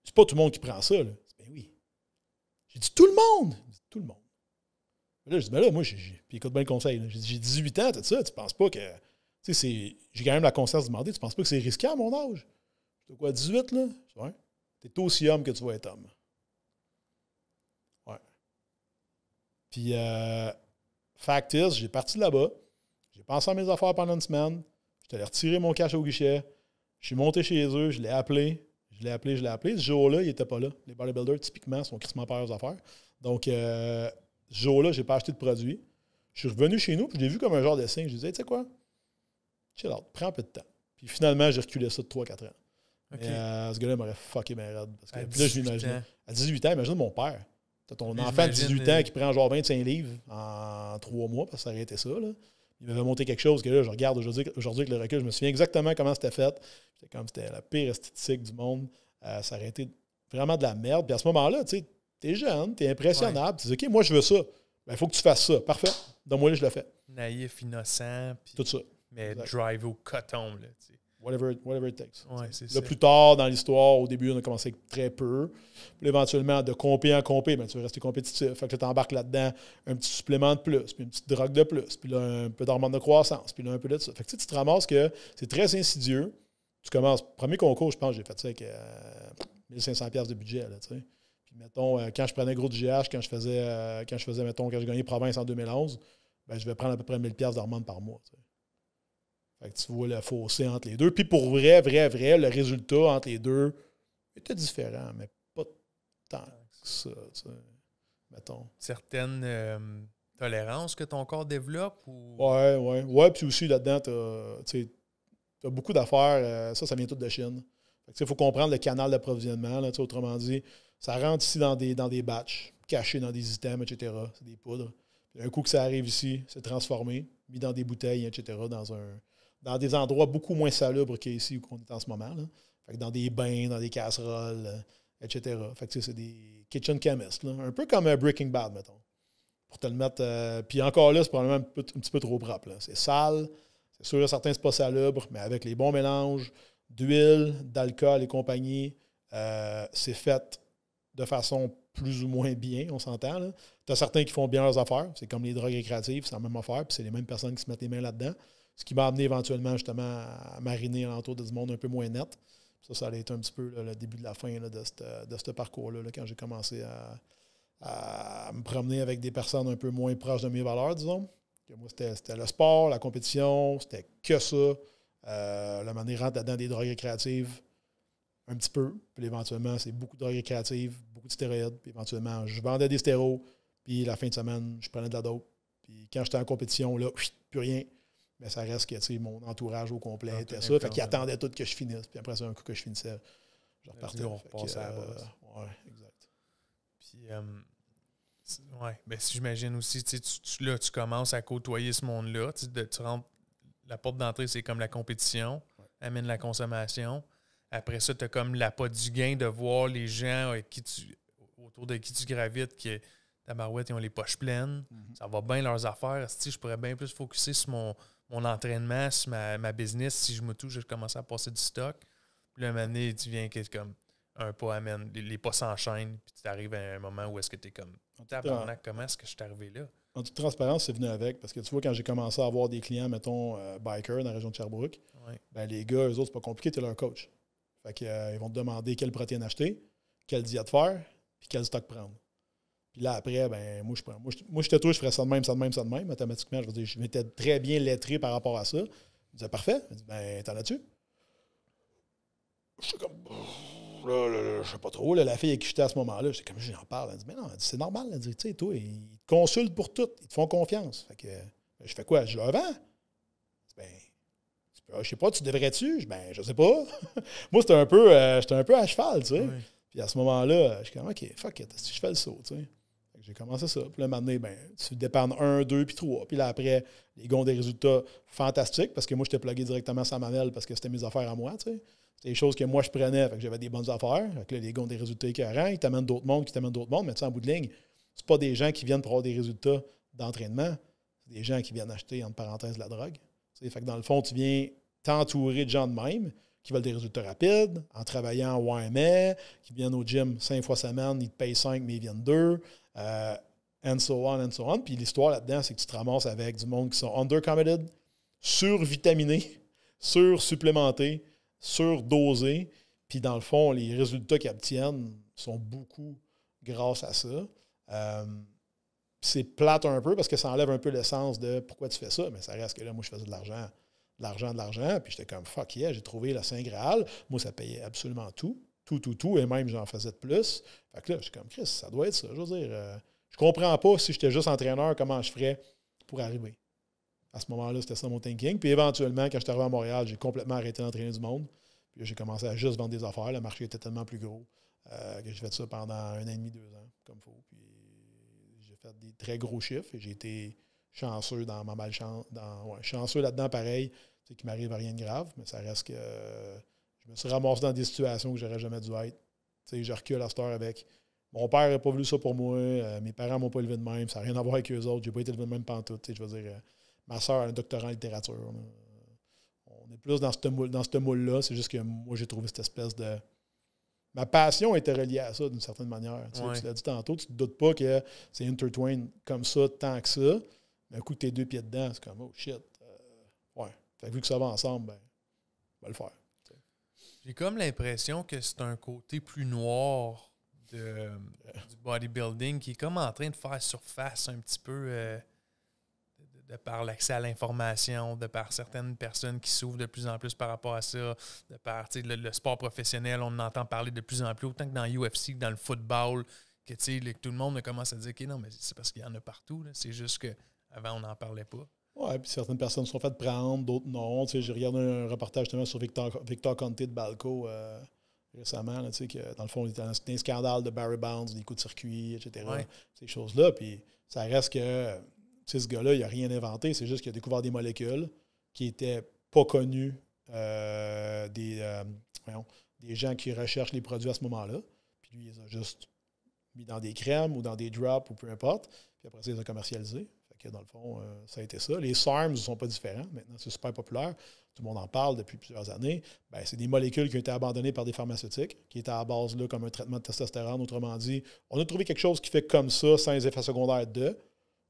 c'est pas tout le monde qui prend ça, là. Ben oui. J'ai dit, tout le monde! tout le monde je dis, mais ben là, moi, j'ai, écoute bien le conseil. J'ai 18 ans, tout ça, tu penses pas que. Tu sais, c'est, j'ai quand même la conscience de demander, tu penses pas que c'est risqué à mon âge? as quoi, 18, là? Ouais. T'es aussi homme que tu vas être homme. Ouais. Puis, euh, fact is, j'ai parti là-bas, j'ai pensé à mes affaires pendant une semaine, j'étais allé retirer mon cash au guichet, je suis monté chez eux, je l'ai appelé, je l'ai appelé, je l'ai appelé. Ce jour-là, il n'était pas là. Les bodybuilders, typiquement, sont crissement par aux affaires. Donc, euh, ce jour-là, j'ai pas acheté de produit. Je suis revenu chez nous, puis je l'ai vu comme un genre de signe. Je disais, tu sais quoi? Chill out, prends un peu de temps. Puis finalement, j'ai reculé ça de 3-4 ans. Euh, ce gars-là m'aurait fucké ma raide. Parce que, là, je À 18 ans, imagine mon père. T'as ton enfant de 18 ans euh, qui prend genre 25 livres en 3 mois, parce que ça arrêtait ça. Il m'avait monté quelque chose que là, je regarde aujourd'hui avec le recul, je me souviens exactement comment c'était fait. C'était comme c'était la pire esthétique du monde. Euh, ça arrêtait vraiment de la merde. Puis à ce moment-là, tu sais, t'es jeune, t'es impressionnable, tu dis, OK, moi, je veux ça. Il ben, faut que tu fasses ça. Parfait. Dans moi, je le fais. Naïf, innocent. Tout ça. Mais drive au coton, là, tu sais. Whatever, it takes. Ouais, c'est plus tard dans l'histoire, au début, on a commencé avec très peu. Puis éventuellement, de compé en compé, mais ben, tu veux rester compétitif. Fait que tu t'embarques là-dedans un petit supplément de plus, puis une petite drogue de plus, puis un peu d'hormones de croissance, puis un peu de ça. Fait que tu te ramasses que c'est très insidieux. Tu commences, premier concours, je pense, j'ai fait ça avec 1500$ euh, de budget, là, mettons, euh, quand je prenais gros du GH, quand je faisais, euh, quand je faisais, mettons, quand je gagnais province en 2011, ben, je vais prendre à peu près 1000$ d'hormones par mois. Fait que tu vois le fossé entre les deux. Puis pour vrai, vrai, vrai, le résultat entre les deux était différent, mais pas tant que ça, mettons. Certaines euh, tolérances que ton corps développe? Ou... Ouais, ouais. puis aussi là-dedans, tu as, as beaucoup d'affaires. ça, ça vient tout de Chine. Il faut comprendre le canal d'approvisionnement. Autrement dit, ça rentre ici dans des, dans des batchs, cachés dans des items, etc. C'est des poudres. Puis un coup que ça arrive ici, c'est transformé, mis dans des bouteilles, etc., dans, un, dans des endroits beaucoup moins salubres qu'ici où on est en ce moment. dans des bains, dans des casseroles, euh, etc. Fait c'est des kitchen chemists, un peu comme un euh, Breaking Bad, mettons. Pour te le mettre. Euh, puis encore là, c'est probablement un, petit peu trop propre. C'est sale, c'est sûr, certains, c'est pas salubre, mais avec les bons mélanges d'huile, d'alcool et compagnie, c'est fait de façon plus ou moins bien, on s'entend. Tu as certains qui font bien leurs affaires, c'est comme les drogues récréatives, c'est la même affaire, puis c'est les mêmes personnes qui se mettent les mains là-dedans. Ce qui m'a amené éventuellement justement à mariner de ce monde un peu moins net. Ça, ça allait être un petit peu le début de la fin de ce parcours-là, quand j'ai commencé à, me promener avec des personnes un peu moins proches de mes valeurs, disons. moi, c'était le sport, la compétition, c'était que ça. Euh, la manière rentre dans dedans des drogues récréatives, un petit peu. Puis éventuellement, c'est beaucoup de drogues récréatives, beaucoup de stéroïdes. Puis éventuellement, je vendais des stéros. Puis la fin de semaine, je prenais de la dope. Puis quand j'étais en compétition, là, plus rien. Mais ça reste que mon entourage au complet ah, était ça. Fait qu'ils attendaient tout que je finisse. Puis après ça, un coup que je finissais, je repartais. On repassait à la base. Euh, ouais, exact. Puis, euh, ouais, ben, si j'imagine aussi, tu, là, tu commences à côtoyer ce monde-là. Tu, rentres, la porte d'entrée, c'est comme la compétition, amène la consommation. Après ça, tu as comme pas du gain de voir les gens autour de qui tu gravites que ta marouette, ils ont les poches pleines. Mhm. Ça va bien leurs affaires. Si je pourrais bien plus focuser sur mon, mon entraînement, sur ma, business, si je me touche, je commence à passer du stock. Puis là, un tu viens comme un pas amène, les, pas s'enchaînent, puis tu arrives à un moment où est-ce que tu es comme comment est-ce que je suis arrivé là? En toute transparence, c'est venu avec, parce que tu vois, quand j'ai commencé à avoir des clients, mettons, euh, biker dans la région de Sherbrooke, ben, les gars, eux autres, c'est pas compliqué, tu es leur coach. Fait qu'ils euh, vont te demander quelle protéine acheter, quelle diète faire, puis quel stock prendre. Puis là, après, ben, moi, je prends. Moi, je, te trouve, je ferais ça de même, ça de même, ça de même. Mathématiquement, je veux dire, je m'étais très bien lettré par rapport à ça. Je disais, parfait. Je dis, ben, t'en as-tu? Je suis comme. Là, là, je sais pas trop. la fille avec qui j'étais à ce moment-là, j'étais comme, j'en parle. Elle dit, mais non, c'est normal. Elle dit, tu sais, toi, ils te consultent pour tout. Ils te font confiance. Fait que, ben, je fais quoi? Je leur vends. Ah, je sais pas, tu devrais-tu? Ben, je sais pas. [LAUGHS] Moi, c'était un peu, euh, j'étais un peu à cheval, tu sais. Puis à ce moment-là, je suis comme, OK, fuck it, je fais le saut, tu sais. J'ai commencé ça. Puis là, moment ben, tu dépends un, deux, puis trois. Puis là, après, les gonds des résultats fantastiques, parce que moi, j'étais plugué directement ma mêle parce que c'était mes affaires à moi, tu sais. C'était des choses que moi, je prenais, que j'avais des bonnes affaires. Donc là, les ont des résultats écœurants, ils t'amènent d'autres mondes, qui t'amènent d'autres mondes, mais tu sais, en bout de ligne, c'est pas des gens qui viennent pour avoir des résultats d'entraînement, c'est des gens qui viennent acheter, entre parenthèses, la drogue fait que dans le fond, tu viens t'entourer de gens de même qui veulent des résultats rapides, en travaillant au YMA, qui viennent au gym cinq fois semaine, ils te payent cinq, mais ils viennent deux, euh, and so on, and so on. Puis l'histoire là-dedans, c'est que tu te ramasses avec du monde qui sont undercommitted, survitaminés, [LAUGHS] sur-supplémentés, surdosés. Puis dans le fond, les résultats qu'ils obtiennent sont beaucoup grâce à ça. Euh, c'est plate un peu parce que ça enlève un peu l'essence de pourquoi tu fais ça, mais ça reste que là, moi, je faisais de l'argent, de l'argent, de l'argent, puis j'étais comme fuck yeah, j'ai trouvé la Saint Graal. Moi, ça payait absolument tout, tout, tout, tout, et même j'en faisais de plus. Fait que là, je suis comme Chris, ça doit être ça. Je veux dire, euh, je comprends pas si j'étais juste entraîneur, comment je ferais pour arriver. À ce moment-là, c'était ça mon thinking. Puis éventuellement, quand je suis arrivé à Montréal, j'ai complètement arrêté d'entraîner du monde. Puis j'ai commencé à juste vendre des affaires. Le marché était tellement plus gros euh, que j'ai fait ça pendant un an et demi, deux ans, comme il faut des très gros chiffres et j'ai été chanceux dans ma malchance. chanceux là-dedans, pareil. C'est qu'il m'arrive à rien de grave, mais ça reste que euh, je me suis ramassé dans des situations que j'aurais jamais dû être. je recule à cette heure avec. Mon père n'a pas voulu ça pour moi. Euh, mes parents m'ont pas élevé de même. Ça n'a rien à voir avec eux autres. J'ai pas été élevé de même pantoute. Je veux dire, euh, ma soeur a un doctorat en littérature. On, est plus dans ce moule-là. c'est juste que moi, j'ai trouvé cette espèce de ma passion était reliée à ça d'une certaine manière. Tu, l'as dit tantôt, tu ne te doutes pas que c'est intertwined comme ça tant que ça. Mais un coup que tes deux pieds dedans, c'est comme oh shit. Euh, ouais. vu que ça va ensemble, ben, on va le faire. J'ai comme l'impression que c'est un côté plus noir euh. du bodybuilding qui est comme en train de faire surface un petit peu. Euh, de par l'accès à l'information, de par certaines personnes qui s'ouvrent de plus en plus par rapport à ça, de par le, le, sport professionnel, on entend parler de plus en plus, autant que dans UFC que dans le football, que, que tout le monde commence à dire que non, mais c'est parce qu'il y en a partout. C'est juste qu'avant, on n'en parlait pas. Oui, puis certaines personnes sont faites prendre, d'autres non. j'ai regardé un reportage justement sur Victor, Victor Conte de Balco euh, récemment, que dans le fond, il un scandale de Barry Bounds, des coups de circuit, etc. Ces choses-là. Puis ça reste que sais, ce gars-là, il n'a rien inventé, c'est juste qu'il a découvert des molécules qui n'étaient pas connues euh, des, euh, des gens qui recherchent les produits à ce moment-là. Puis lui, il les a juste mis dans des crèmes ou dans des drops ou peu importe. Puis après ça, il les a commercialisés. Fait dans le fond, euh, ça a été ça. Les SARMs ne sont pas différents. Maintenant, c'est super populaire. Tout le monde en parle depuis plusieurs années. Ben, c'est des molécules qui ont été abandonnées par des pharmaceutiques, qui étaient à base là, comme un traitement de testostérone. Autrement dit, on a trouvé quelque chose qui fait comme ça, sans les effets secondaires de.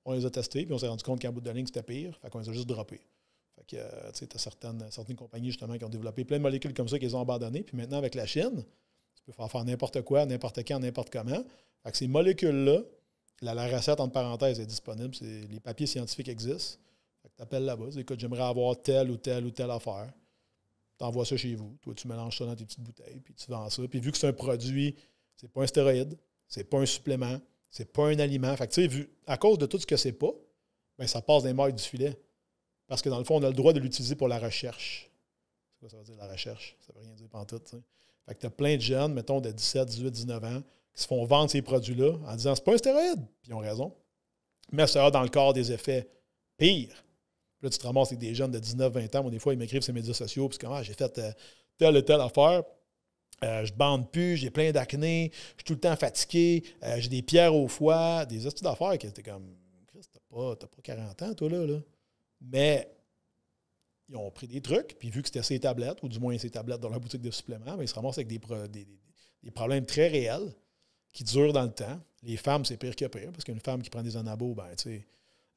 On les a testés, puis on s'est rendu compte qu'en bout de ligne, c'était pire. Fait qu'on les a juste droppés. Fait euh, tu sais, certaines, certaines compagnies, justement, qui ont développé plein de molécules comme ça qu'ils ont abandonnées. Puis maintenant, avec la Chine, tu peux faire, faire n'importe quoi, n'importe quand, n'importe comment. Fait que ces molécules-là, la, recette, entre parenthèses, est disponible. c'est les papiers scientifiques existent. Fait que tu appelles là-bas. tu dis, Écoute, j'aimerais avoir telle ou telle ou telle affaire. Tu envoies ça chez vous. Toi, tu mélanges ça dans tes petites bouteilles, puis tu vends ça. Puis vu que c'est un produit, c'est pas un stéroïde, c'est pas un supplément, c'est pas un aliment. Fait vu, à cause de tout ce que c'est pas, ben, ça passe des mailles du filet. Parce que dans le fond, on a le droit de l'utiliser pour la recherche. C'est quoi ça veut dire la recherche? Ça veut rien dire pantoute. tout Fait que t'as plein de jeunes, mettons, de 17, 18, 19 ans, qui se font vendre ces produits-là en disant c'est pas un stéroïde. Puis ils ont raison. Mais ça a dans le corps des effets pires. Puis là, tu te ramasses avec des jeunes de 19, 20 ans, des fois, ils m'écrivent sur les médias sociaux, puis ah, j'ai fait euh, telle et telle affaire. Je euh, je bande plus, j'ai plein d'acné, je suis tout le temps fatigué, euh, j'ai des pierres au foie, des astuces d'affaires qui étaient comme Chris, t'as pas, pas 40 ans, toi là, là. Mais ils ont pris des trucs, puis vu que c'était ses tablettes, ou du moins ses tablettes dans la boutique de suppléments, mais ben, ils se ramassent avec des, des, problèmes très réels qui durent dans le temps. Les femmes, c'est pire que pire, parce qu'une femme qui prend des anabos, ben, sais,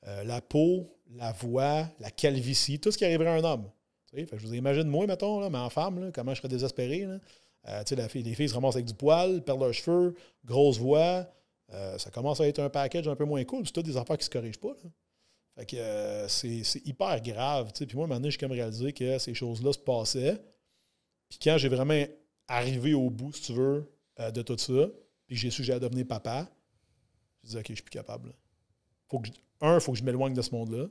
euh, la peau, la voix, la calvitie, tout ce qui arriverait à un homme. je vous imagine, moi, mettons, mais en femme, comment je serais désespéré. Là. Euh, tu sais, les filles se ramassent avec du poil, perdent leurs cheveux, grosse voix. Euh, ça commence à être un package un peu moins cool. C'est toutes des affaires qui ne se corrigent pas. Fait que euh, c'est hyper grave. Puis moi, à un moment donné, j'ai comme réalisé que ces choses-là se passaient. Puis quand j'ai vraiment arrivé au bout, si tu veux, de tout ça, puis j'ai su que j'allais devenir papa, je me suis dit OK, je suis plus capable. Faut que un, il faut que je m'éloigne de ce monde-là.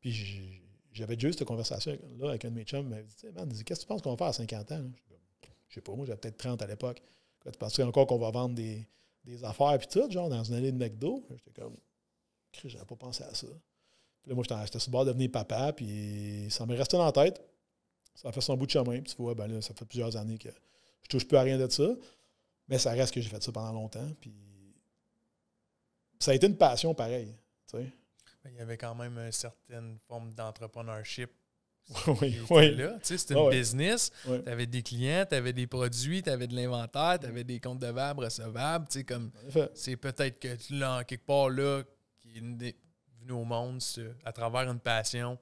Puis j'avais déjà eu cette conversation avec, là, avec un de mes chums. Il m'a dit, qu'est-ce que tu penses qu'on va faire à 50 ans? sais pas, moi j'avais peut-être 30 à l'époque. Tu pensais encore qu'on va vendre des, des affaires puis tout, genre dans une année de McDo? J'étais comme, j'avais pas pensé à ça. Puis là, moi, j'étais sur le bord de devenir papa, puis ça m'est resté dans la tête. Ça a fait son bout de chemin, puis tu vois, ben là, ça fait plusieurs années que je touche plus à rien de ça. Mais ça reste que j'ai fait ça pendant longtemps, puis ça a été une passion pareille, tu sais. Il y avait quand même une certaine forme d'entrepreneurship [LAUGHS] oui, oui. là. C'était ah une business. Tu avais des clients, tu avais des produits, tu avais de l'inventaire, tu avais des comptes de VAB recevables. Comme, c'est peut-être que là, quelque part là, qui est venu au monde à travers une passion,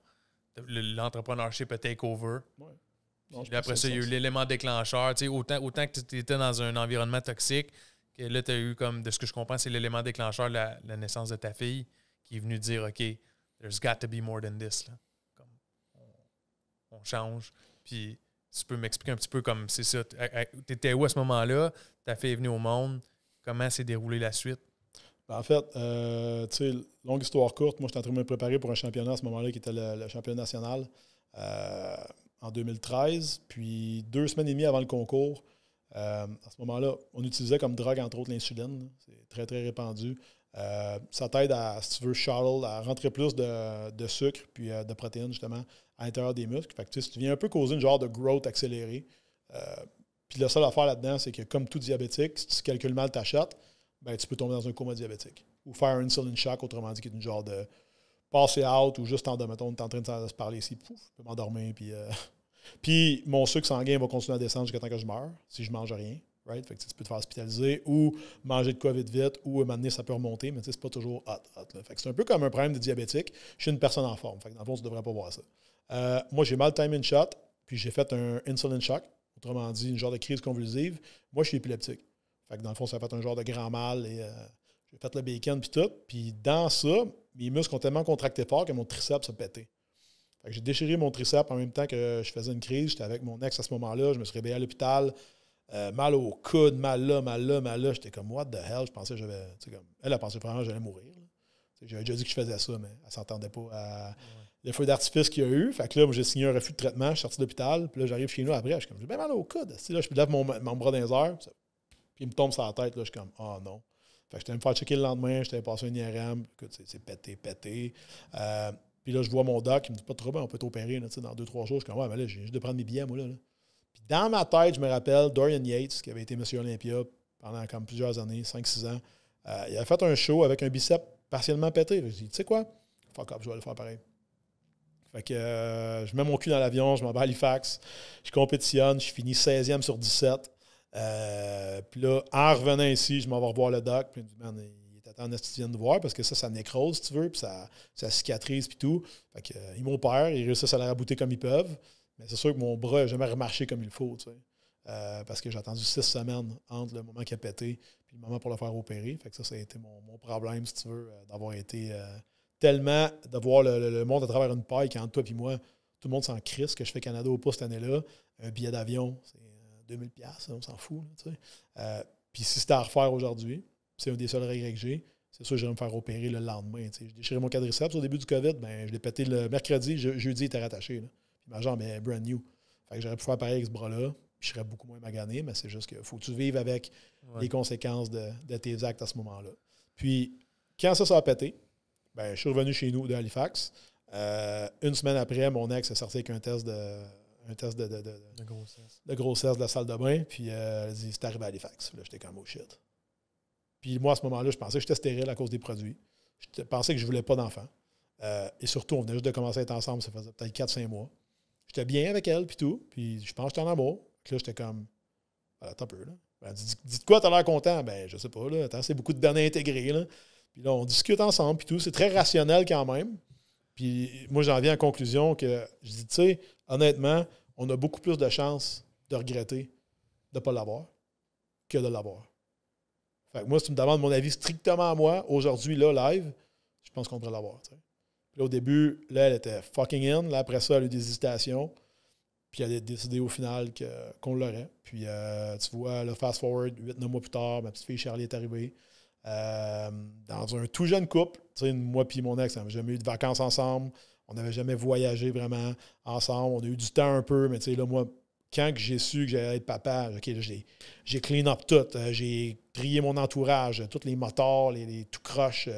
l'entrepreneurship a take over. après ça, il y a eu l'élément déclencheur. Autant, autant que tu étais dans un environnement toxique, que là, tu as eu, comme de ce que je comprends, c'est l'élément déclencheur, la, la naissance de ta fille, qui est venue dire OK, there's got to be more than this. Là on change. Puis tu peux m'expliquer un petit peu comme c'est ça. Tu étais où à ce moment-là? Ta fait est venue au monde. Comment s'est déroulée la suite? Ben, en fait, euh, tu sais, longue histoire courte, moi, j'étais en train de me préparer pour un championnat à ce moment-là qui était le, championnat national euh, en 2013. Puis deux semaines et demie avant le concours, euh, à ce moment-là, on utilisait comme drogue, entre autres, l'insuline. C'est très, très répandu. Euh, ça t'aide à, si tu veux, shuttle, à rentrer plus de, sucre puis euh, de protéines, justement, à l'intérieur des muscles. Fait que, tu, tu viens un peu causer une genre de growth accéléré, euh, puis la seule affaire là-dedans, c'est que comme tout diabétique, si tu calcules mal ta chatte, ben, tu peux tomber dans un coma diabétique. Ou faire un insulin shock, autrement dit, qui une genre de passer out ou juste en mettons, en train de se parler ici, pouf, je peux m'endormir. Puis, [LAUGHS] puis mon sucre sanguin va continuer à descendre jusqu'à temps que je meurs, si je mange rien. Right? que, tu peux te faire hospitaliser ou manger de COVID vite ou un ça peut remonter, mais c'est pas toujours hot. Fait c'est un peu comme un problème de diabétique. Je suis une personne en forme. Fait dans le fond, tu devrais pas voir ça. Euh, moi, j'ai mal time in shot, puis j'ai fait un insulin shock, autrement dit, une genre de crise convulsive. Moi, je suis épileptique. Fait que dans le fond, ça a fait un genre de grand mal et euh, j'ai fait le bacon puis tout. Puis dans ça, mes muscles ont tellement contracté fort que mon triceps a pété. j'ai déchiré mon triceps en même temps que je faisais une crise. J'étais avec mon ex à ce moment-là. Je me suis réveillé à l'hôpital. Euh, mal au coude, mal là, mal là, mal là. J'étais comme, what the hell? Je pensais que j'avais. elle a pensé vraiment que j'allais mourir. J'avais déjà dit que je faisais ça, mais elle ne s'entendait pas le feu d'artifice qu'il y a eu. Fait que là, j'ai signé un refus de traitement, je suis sorti de l'hôpital, puis là, j'arrive chez nous après, je suis comme, j'ai bien mal au coude. là, je lève mon, mon bras dans les puis, il me tombe sur la tête, là, je suis comme, oh non. Fait que j'étais me faire checker le lendemain, j'étais passé une IRM, écoute, c'est pété, pété. Euh, puis là, je vois mon doc, il me dit, pas trop bien, on peut t'opérer dans deux trois jours. Je suis comme, ouais, mais là, j'ai juste de prendre mes billets, moi, là dans ma tête, je me rappelle Dorian Yates, qui avait été Monsieur Olympia pendant comme plusieurs années, 5-6 ans. Euh, il avait fait un show avec un bicep partiellement pété. Je dit, tu sais quoi? Fuck up, je vais le faire pareil. Fait que euh, je mets mon cul dans l'avion, je m'en vais à Halifax, je compétitionne, je finis 16e sur 17. Euh, puis là, en revenant ici, je m'en vais revoir le doc. Puis il dit, il est de voir parce que ça, ça nécrose, si tu veux, puis ça, ça cicatrise, puis tout. Fait que, ils m'opèrent, ils réussit à la rabouter comme ils peuvent. Mais c'est sûr que mon bras n'a jamais remarché comme il faut, euh, parce que j'ai attendu six semaines entre le moment qui a pété et le moment pour le faire opérer. Fait que ça, ça a été mon, problème, si tu veux, euh, d'avoir été euh, tellement, de voir le, monde à travers une paille qu'entre toi et moi, tout le monde s'en crisse que je fais Canada au pas cette année-là. Un billet d'avion, c'est 2000 on s'en fout. puis si c'était à refaire aujourd'hui, c'est un des seuls règles que j'ai, c'est sûr que vais me faire opérer le lendemain. J'ai déchiré mon quadriceps au début du COVID, ben, je l'ai pété le mercredi, jeudi, il était rattaché mais ma brand new. Fait que j'aurais pu faire pareil avec ce bras-là, je serais beaucoup moins magané, mais c'est juste qu'il faut que tu vives avec les conséquences de, tes actes à ce moment-là. Puis quand ça, s'est a pété, ben, je suis revenu chez nous de Halifax. Euh, une semaine après, mon ex est sorti avec un test de un test de, de, de, de, grossesse. de la salle de bain. Puis euh, elle dit C'est arrivé à Halifax. Là, j'étais comme oh shit. Puis moi, à ce moment-là, je pensais que j'étais stérile à cause des produits. Je pensais que je ne voulais pas d'enfant. Euh, et surtout, on venait juste de commencer à être ensemble, ça faisait peut-être 4-5 mois. J'étais bien avec elle, puis tout. Puis je pense que j'étais en amour. Puis là, j'étais comme, ah, attends un peu, là. dites quoi, t'as l'air content? Ben, je sais pas, là. Attends, c'est beaucoup de données intégrées, là. Puis là, on discute ensemble, puis tout. C'est très rationnel quand même. Puis moi, j'en viens à la conclusion que je dis, tu sais, honnêtement, on a beaucoup plus de chances de regretter de ne pas l'avoir que de l'avoir. Fait que moi, si tu me demandes mon avis strictement à moi, aujourd'hui, là, live, je pense qu'on devrait l'avoir, tu sais là, au début, là, elle était fucking in. Là, après ça, elle a eu des hésitations. Puis elle a décidé au final que, qu'on l'aurait. Puis euh, tu vois, le fast forward, 8-9 mois plus tard, ma petite fille Charlie est arrivée. Euh, dans un tout jeune couple, tu sais, moi puis mon ex, on n'avait jamais eu de vacances ensemble. On n'avait jamais voyagé vraiment ensemble. On a eu du temps un peu, mais tu sais, là, moi, quand j'ai su que j'allais être papa, OK, j'ai, clean up tout. Euh, j'ai trié mon entourage, tous les motards, les, tout croches,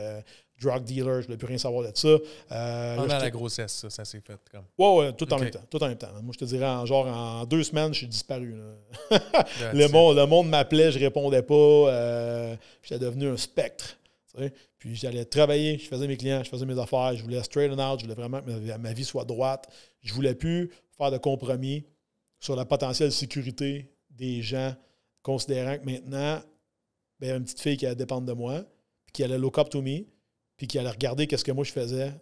drug dealer, je ne voulais plus rien savoir de ça. Euh, Pendant la grossesse, ça, s'est fait comme. Ouais, tout en même temps. Tout en même temps. Moi, je te dirais, en, genre, en deux semaines, je suis disparu. [LAUGHS] le, monde, le monde m'appelait, je répondais pas. Euh, j'étais devenu un spectre. Puis j'allais travailler, je faisais mes clients, je faisais mes affaires, je voulais straight and out, je voulais vraiment que ma, vie soit droite. Je ne voulais plus faire de compromis sur la potentielle sécurité des gens, considérant que maintenant, ben, il y a une petite fille qui allait dépendre de moi, qui allait look up to me, puis qui allait regarder qu'est-ce que moi je faisais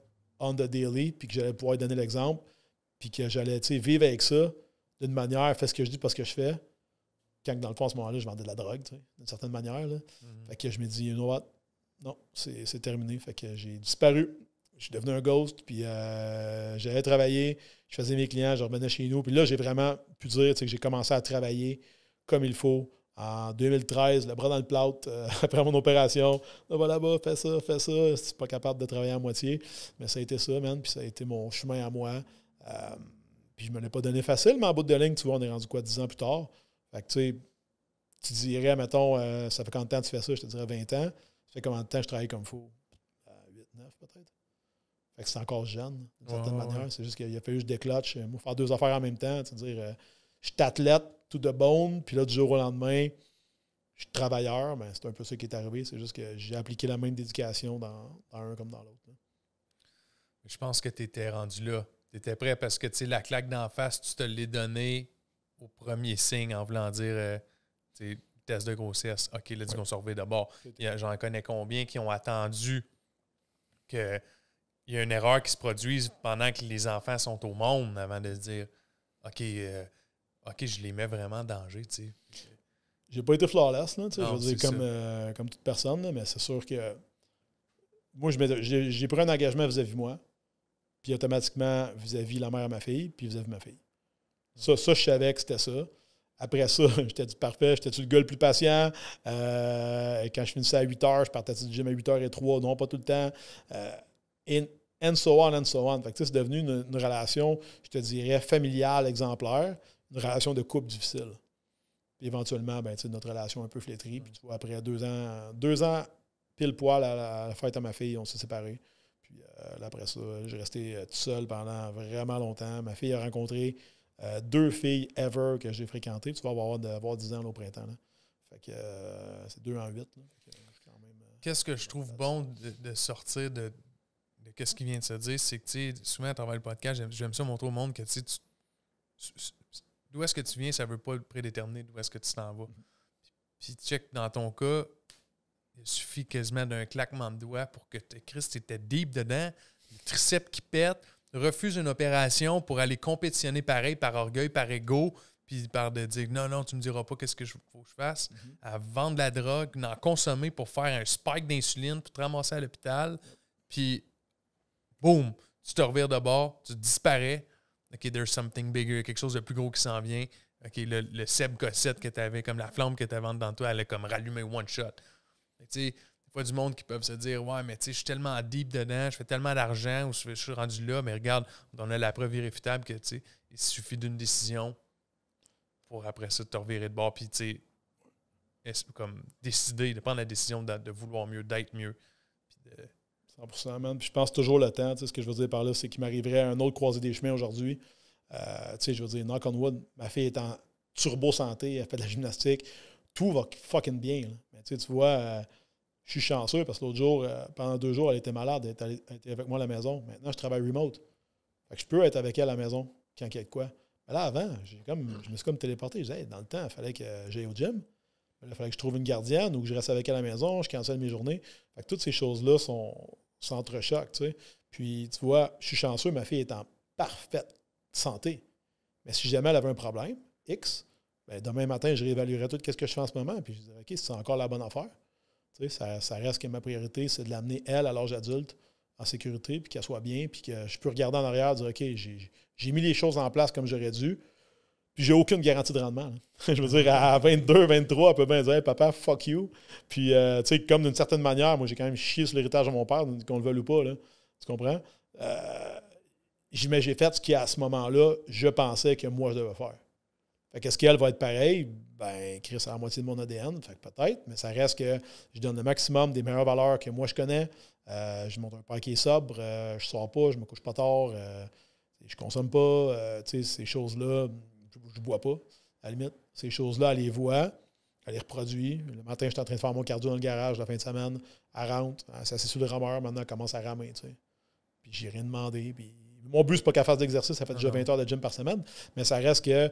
on the daily, puis que j'allais pouvoir donner l'exemple, puis que j'allais vivre avec ça d'une manière, faire ce que je dis, parce que je fais. Quand dans le fond, à ce moment-là, je vendais de la drogue, d'une certaine manière. Là. Mhm. Fait que je me dis, you know Non, c'est terminé. Fait que j'ai disparu. Je suis devenu un ghost, puis euh, j'allais travailler, je faisais mes clients, je revenais chez nous. Puis là, j'ai vraiment pu dire que j'ai commencé à travailler comme il faut, en 2013, le bras dans le plâtre, euh, [LAUGHS] après mon opération, là, ah, va là-bas, fais ça, fais ça. tu suis pas capable de travailler à moitié. Mais ça a été ça, man. Puis ça a été mon chemin à moi. Euh, puis je me l'ai pas donné facile, mais en bout de ligne, tu vois, on est rendu quoi, 10 ans plus tard. Fait que tu sais, tu dirais, mettons, euh, ça fait combien de temps que tu fais ça? Je te dirais 20 ans. Ça fait combien de temps que je travaille comme fou? 8, 9 peut-être. Fait que c'est encore jeune, d'une certaine manière. C'est juste qu'il a fallu que je décloche, faire deux affaires en même temps, tu dire, je suis athlète, tout de bonne, Puis là, du jour au lendemain, je suis travailleur. mais c'est un peu ça qui est arrivé. C'est juste que j'ai appliqué la même dédication dans, dans un comme dans l'autre. Je pense que tu étais rendu là. Tu étais prêt parce que tu sais la claque d'en face, tu te l'es donnée au premier signe en voulant dire euh, test de grossesse. OK, là, dis qu'on de d'abord. J'en connais combien qui ont attendu qu'il y a une erreur qui se produise pendant que les enfants sont au monde avant de se dire OK, euh, OK, je les mets vraiment en danger, tu sais. J'ai pas été flawless, là, euh, comme, toute personne, mais c'est sûr que moi, j'ai pris un engagement vis-à-vis de moi, puis automatiquement vis-à-vis de la mère de ma fille, puis vis-à-vis ma fille. Ça, ça, je savais que c'était ça. Après ça, [LAUGHS] j'étais dit parfait, j'étais-tu le gars le plus patient. Euh, quand je finissais à 8 heures, je partais du gym à 8 h et 3, non pas tout le temps. Euh, and so on, and so on. Fait c'est devenu une, relation, je te dirais, familiale, exemplaire une relation de couple difficile. éventuellement, ben, notre relation un peu flétrie. Puis tu vois, après deux ans, deux ans pile poil à la, fête à ma fille, on s'est séparés. Puis euh, après ça, j'ai resté euh, tout seul pendant vraiment longtemps. Ma fille a rencontré euh, deux filles ever que j'ai fréquentées. Tu vas avoir, dix 10 ans au printemps. c'est deux en huit. Qu'est-ce que je trouve bon de, sortir de, ce qui vient de se dire, c'est que souvent à travers le podcast, j'aime ça montrer au monde que tu, tu, d'où est-ce que tu viens, ça ne veut pas prédéterminer d'où est-ce que tu t'en vas. Mhm. Puis, check, dans ton cas, il suffit quasiment d'un claquement de doigts pour que Christ était deep dedans, le triceps qui pète, refuse une opération pour aller compétitionner pareil par orgueil, par ego, puis par de dire non, non, tu ne me diras pas qu'est-ce que je, faut que je fasse, mhm. à vendre la drogue, d'en consommer pour faire un spike d'insuline, pour te ramasser à l'hôpital, puis boum, tu te revires de bord, tu disparais, OK, there's something bigger, quelque chose de plus gros qui s'en vient. OK, le, le Seb Cossette que tu avais, comme la flamme que tu avais dans toi, elle est comme rallumée one shot. Tu sais, des fois, du monde qui peuvent se dire Ouais, mais tu je suis tellement deep dedans, je fais tellement d'argent ou je suis rendu là, mais regarde, on a la preuve irréfutable que tu il suffit d'une décision pour après ça te revirer de bord, puis tu sais, comme décider, de prendre la décision de vouloir mieux, d'être mieux, 100 je pense toujours le temps. Ce que je veux dire par là, c'est qu'il m'arriverait un autre croisé des chemins aujourd'hui. Euh, je veux dire, knock on wood, ma fille est en turbo santé, elle fait de la gymnastique. Tout va fucking bien. Mais tu vois, euh, je suis chanceux parce que l'autre jour, euh, pendant deux jours, elle était malade. Elle était, avec moi à la maison. Maintenant, je travaille remote. je peux être avec elle à la maison quand il quoi. Mais là, avant, comme, je me suis comme téléporté. Je disais, dans le temps, il fallait que j'aille au gym. Il fallait que je trouve une gardienne ou que je reste avec elle à la maison, je cancelle mes journées. toutes ces choses-là sont, s'entrechoquent, tu sais. Puis, tu vois, je suis chanceux, ma fille est en parfaite santé. Mais si jamais elle avait un problème, X, ben demain matin, je réévaluerais tout ce que je fais en ce moment. Puis je dirais, OK, c'est encore la bonne affaire. Tu sais, ça, ça, reste que ma priorité, c'est de l'amener, elle, à l'âge adulte, en sécurité, puis qu'elle soit bien, puis que je peux regarder en arrière et dire, OK, j'ai mis les choses en place comme j'aurais dû. Puis j'ai aucune garantie de rendement. [LAUGHS] je veux dire, à 22, 23, on peut bien dire papa, fuck you. Puis, euh, tu sais, comme d'une certaine manière, moi, j'ai quand même chié sur l'héritage de mon père, qu'on le veuille ou pas, là. Tu comprends? Euh, j'ai fait ce qu'à ce moment-là, je pensais que moi, je devais faire. Fait qu'est-ce qu'elle va être pareil? Ben, Chris a la moitié de mon ADN, fait peut-être, mais ça reste que je donne le maximum des meilleures valeurs que moi je connais. Euh, je monte un paquet qui est sobre, je sors pas, je me couche pas tard, je consomme pas, tu sais, ces choses-là je ne vois pas. À la limite, ces choses-là, elle les voit, elle les reproduit. Le matin, je suis en train de faire mon cardio dans le garage la fin de semaine. Elle rentre, elle assez sur le rameur, maintenant elle commence à ramer. Tu sais. Puis j'ai rien demandé. mon but, c'est pas qu'elle fasse d'exercice, ça fait déjà 20 heures de gym par semaine, mais ça reste qu'elle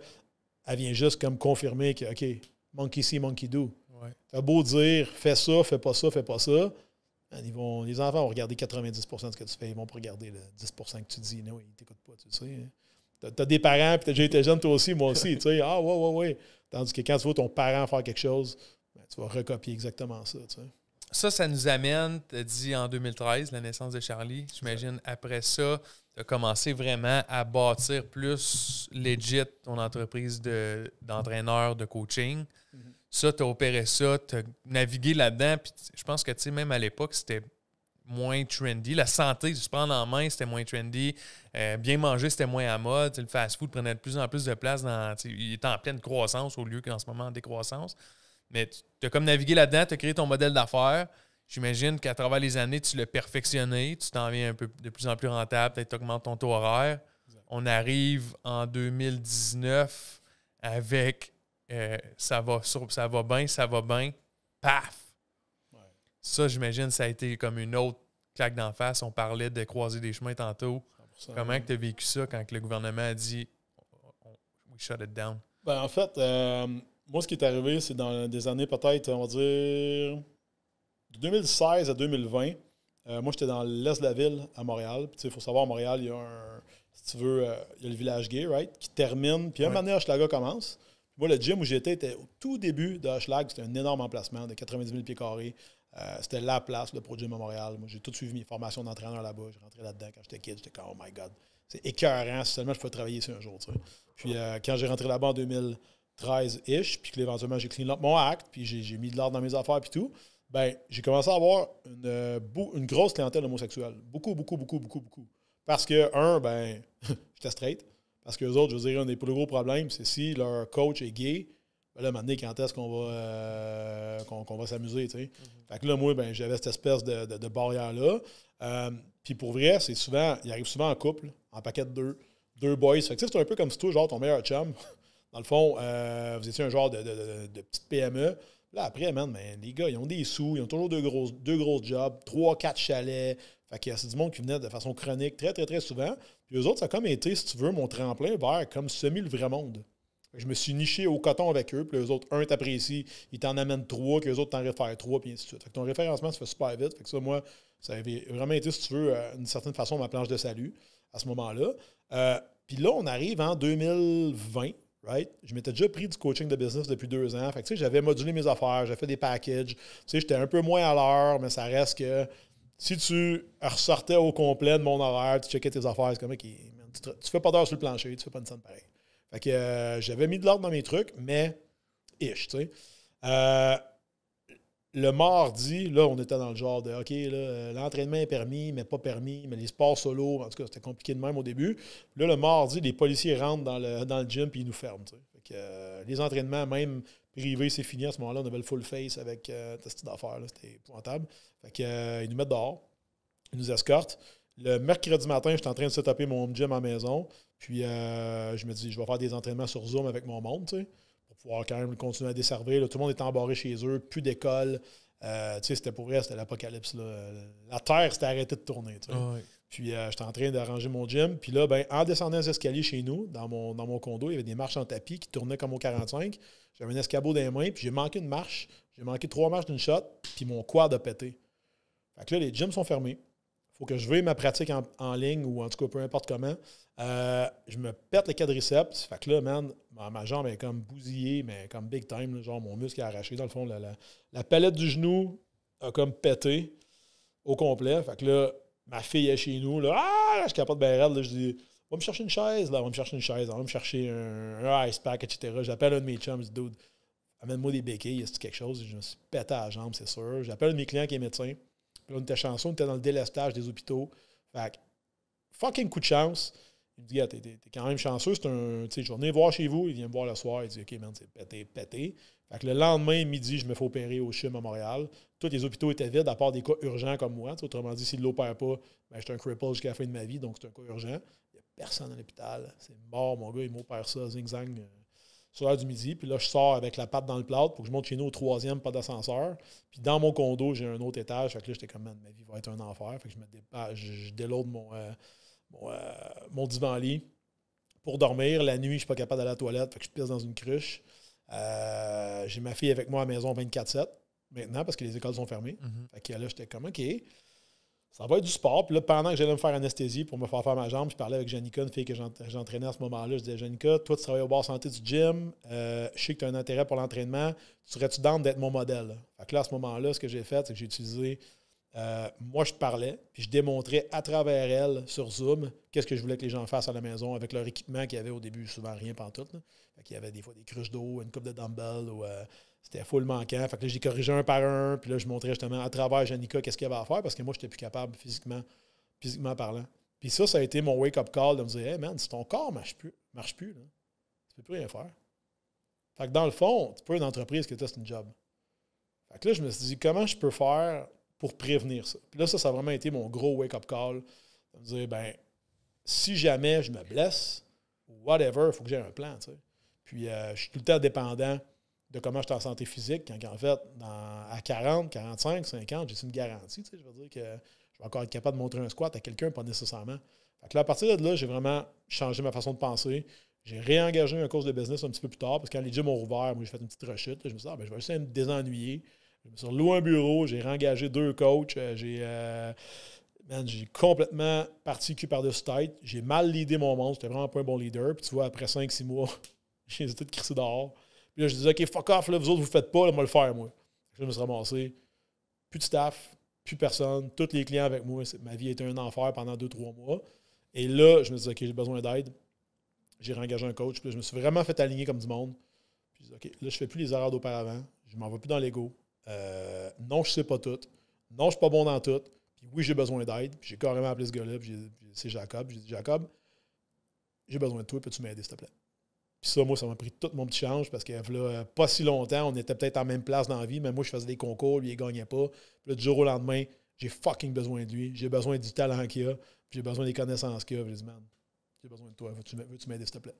vient juste comme confirmer que, OK, monkey see, monkey do. tu T'as beau dire, fais ça, fais pas ça, fais pas ça. les enfants vont regarder 90 de ce que tu fais. Ils vont pas regarder le 10 que tu dis. Non, ils t'écoutent pas, tu sais. Hein. T'as des parents, puis t'as déjà été jeune toi aussi, moi aussi. Tu sais, ah ouais, ouais, ouais. Tandis que quand tu vois ton parent faire quelque chose, ben, tu vas recopier exactement ça. Tu Ça, ça nous amène, tu as dit en 2013, la naissance de Charlie. J'imagine après ça, tu as commencé vraiment à bâtir plus legit ton entreprise d'entraîneur, de, coaching. Mm-hmm. Ça, tu as opéré ça, tu as navigué là-dedans. Puis je pense que, tu sais, même à l'époque, c'était moins trendy. La santé, se prendre en main, c'était moins trendy. Euh, bien manger, c'était moins à mode. le fast-food prenait de plus en plus de place. Dans, il était en pleine croissance au lieu qu'en ce moment en décroissance. Mais tu as comme navigué là-dedans, tu as créé ton modèle d'affaires. J'imagine qu'à travers les années, tu l'as perfectionné, tu t'en viens un peu de plus en plus rentable, peut-être tu augmentes ton taux horaire. On arrive en 2019 avec euh, ça va ça va bien, ça va bien, paf, ça, j'imagine, ça a été comme une autre claque d'en face. On parlait de croiser des chemins tantôt. Comment tu as vécu ça quand le gouvernement a dit we shut it down? Ben, en fait, euh, moi, ce qui est arrivé, c'est dans des années peut-être, on va dire, de 2016 à 2020. Euh, moi, j'étais dans l'est de la ville, à Montréal. Il faut savoir, à Montréal, il y a si tu veux, euh, y a le village gay, right, qui termine. Puis, à un moment donné, commence. Moi, le gym où j'étais était au tout début de Hochelag. C'était un énorme emplacement de 90 000 pieds carrés. Euh, c'était la place, le projet de Montréal. Moi, j'ai tout suivi mes formations d'entraîneur là-bas. Je rentré là-dedans quand j'étais kid. J'étais comme, oh my God. C'est écœurant. Seulement, je peux travailler ici un jour. Puis euh, quand j'ai rentré là-bas en 2013-ish, puis que éventuellement j'ai clean mon acte, puis j'ai, mis de l'ordre dans mes affaires, puis tout, ben j'ai commencé à avoir une, euh, grosse clientèle homosexuelle. Beaucoup, beaucoup, beaucoup, beaucoup, beaucoup. Parce que, un, ben, [LAUGHS] j'étais straight. Parce que les autres, je veux dire, un des plus gros problèmes, c'est si leur coach est gay, ben là, maintenant, quand est-ce qu'on va, euh, qu'on, va s'amuser, tu sais. Fait que là, moi, ben, j'avais cette espèce de, barrière-là. Euh, puis pour vrai, c'est souvent, il arrive souvent en couple, en paquet de deux, deux boys. Fait que c'est un peu comme si toi, genre, ton meilleur chum, [LAUGHS] dans le fond, euh, vous étiez un genre de, petite PME. Là, après, man, ben, les gars, ils ont des sous, ils ont toujours deux grosses deux gros jobs, trois, quatre chalets. Fait que c'est du monde qui venait de façon chronique très, très, très souvent. Puis eux autres, ça a comme été, si tu veux, mon tremplin vers comme semi le vrai monde. Je me suis niché au coton avec eux, puis les autres, un t'apprécie, ils t'en amènent trois, puis les autres t'en réfèrent trois, puis ainsi de suite. Fait ton référencement se fait super vite. Fait que ça, moi, ça avait vraiment été, si tu veux, euh, d'une certaine façon, ma planche de salut à ce moment-là. Euh, puis là, on arrive en 2020. Right? Je m'étais déjà pris du coaching de business depuis deux ans. Fait que, j'avais modulé mes affaires, j'avais fait des packages. tu sais, J'étais un peu moins à l'heure, mais ça reste que si tu ressortais au complet de mon horaire, tu checkais tes affaires, c'est comme, ça, tu, fais pas d'heure sur le plancher, tu fais pas une scène pareille. Fait que euh, j'avais mis de l'ordre dans mes trucs, mais ish, tu sais. Euh, le mardi, là, on était dans le genre de OK, euh, l'entraînement est permis, mais pas permis, mais les sports solo, en tout cas, c'était compliqué de même au début. Là, le mardi, les policiers rentrent dans le, gym puis ils nous ferment. les entraînements, même privés, c'est fini à ce moment-là. On avait le full face avec euh, test d'affaires, c'était pointable. Fait que, ils nous mettent dehors, ils nous escortent. Le mercredi matin, j'étais en train de se taper mon gym à la maison. Puis euh, je me dis, je vais faire des entraînements sur Zoom avec mon monde, pour pouvoir quand même continuer à desservir. tout le monde est embarré chez eux, plus d'école. Euh, c'était pour vrai, c'était l'apocalypse. La Terre s'était arrêtée de tourner. Ah puis euh, j'étais en train d'arranger mon gym. Puis là, ben, en descendant les escaliers chez nous, dans mon, dans mon condo, il y avait des marches en tapis qui tournaient comme au 45. J'avais un escabeau dans les mains, puis j'ai manqué une marche. J'ai manqué trois marches d'une shot, puis mon quad a pété. Fait que là, les gyms sont fermés. Faut que je veuille ma pratique en, en ligne ou en tout cas peu importe comment. Euh, je me pète le quadriceps. Fait que là, man, ma, jambe est comme bousillée, mais comme big time. genre, mon muscle est arraché. Dans le fond, la, la, la, palette du genou a comme pété au complet. Fait que là, ma fille est chez nous. Là, ah, là, je capote bien raide. Là, je dis, va me chercher une chaise. Là, on va me chercher une chaise. On va me chercher un, ice pack, etc. J'appelle un de mes chums. Je dis, dude, amène-moi des béquilles. Y a quelque chose? Je me suis pété à la jambe, c'est sûr. J'appelle un de mes clients qui est médecin. là, on était chanceux. On était dans le délestage des hôpitaux. Fait que, fucking coup de chance. Il dit, ah, t'es, quand même chanceux, c'est un. Tu sais, je voir chez vous. Il vient me voir le soir. Il dit, OK, man, c'est pété, pété. Fait que le lendemain, midi, je me fais opérer au CHIM à Montréal. Tous les hôpitaux étaient vides, à part des cas urgents comme moi. autrement dit, s'il ne l'opère pas, ben, je un cripple jusqu'à la fin de ma vie, donc c'est un cas urgent. Il n'y a personne à l'hôpital. C'est mort, mon gars, il m'opère ça, zing-zang, euh, sur l'heure du midi. Puis là, je sors avec la patte dans le plâtre pour que je monte chez nous au troisième, pas d'ascenseur. Puis dans mon condo, j'ai un autre étage. Fait que là, j'étais comme, man, ma vie va être un enfer. Fait que je me dépasse je, je mon. Euh, euh, mon divan-lit pour dormir. La nuit, je suis pas capable d'aller à la toilette, fait que je pisse dans une cruche. Euh, j'ai ma fille avec moi à la maison 24-7 maintenant parce que les écoles sont fermées. Mhm. Fait que là, j'étais comme OK. Ça va être du sport. Puis là, pendant que j'allais me faire anesthésie pour me faire faire ma jambe, je parlais avec Janica, une fille que j'entraînais à ce moment-là. Je disais Janica, toi, tu travailles au bar santé du gym. Euh, je sais que tu as un intérêt pour l'entraînement. Tu serais-tu d'être mon modèle? Fait que là, à ce moment-là, ce que j'ai fait, c'est que j'ai utilisé euh, moi, je te parlais, puis je démontrais à travers elle, sur Zoom, qu'est-ce que je voulais que les gens fassent à la maison avec leur équipement qu'il y avait au début, souvent rien pantoute. tout. il y avait des fois des cruches d'eau, une coupe de dumbbell, ou euh, c'était full manquant. Fait que là, j'ai corrigé un par un, puis là, je montrais justement à travers Janica qu'est-ce qu'il y avait à faire, parce que moi, je n'étais plus capable physiquement, physiquement parlant. Puis ça, ça a été mon wake-up call de me dire, hey man, si ton corps ne marche plus, marche plus tu ne peux plus rien faire. Fait que dans le fond, tu peux une entreprise que tu as, c'est une job. Fait que là, je me suis dit, comment je peux faire pour prévenir ça. Puis là, ça, ça a vraiment été mon gros wake-up call. De me dire, ben, si jamais je me blesse, whatever, il faut que j'ai un plan. sais. Puis euh, je suis tout le temps dépendant de comment je suis en santé physique, quand en fait, à 40, 45, 50, j'ai une garantie. Je veux dire que je vais encore être capable de montrer un squat à quelqu'un, pas nécessairement. à partir de là, j'ai vraiment changé ma façon de penser. J'ai réengagé un cours de business un petit peu plus tard, parce que quand les gyms ont rouvert, moi, j'ai fait une petite rechute. je me suis dit, ah, ben, je vais essayer de me désennuyer. Je me suis loué un bureau, j'ai réengagé deux coachs, euh, euh, j'ai. complètement parti cul par-dessus tête. J'ai mal leadé mon monde. J'étais vraiment pas un bon leader. Puis tu vois, après 5-6 mois, [LAUGHS] j'ai hésité de crisser dehors. Puis là, je disais, OK, fuck off, là, vous autres, vous faites pas, moi le faire, moi. Je me suis ramassé. Plus de staff, plus personne, tous les clients avec moi. Ma vie a été un enfer pendant 2-3 mois. Et là, je me suis dit, OK, j'ai besoin d'aide. J'ai réengagé un coach. Puis là, je me suis vraiment fait aligner comme du monde. Puis là, je fais plus les erreurs d'auparavant. Je m'en vais plus dans l'ego. Euh, non, je ne sais pas tout. Non, je ne suis pas bon dans tout. Puis oui, j'ai besoin d'aide. J'ai carrément appelé ce gars-là. c'est Jacob. J'ai dit Jacob, j'ai besoin de toi. Peux-tu m'aider, s'il te plaît? Puis ça, moi, ça m'a pris tout mon petit change parce que là, pas si longtemps, on était peut-être en même place dans la vie, mais moi, je faisais des concours, lui, il gagnait pas. Puis là, du jour au lendemain, j'ai fucking besoin de lui. J'ai besoin du talent qu'il a. J'ai besoin des connaissances qu'il a. J'ai dit, man, j'ai besoin de toi. Veux-tu m'aider, s'il te plaît?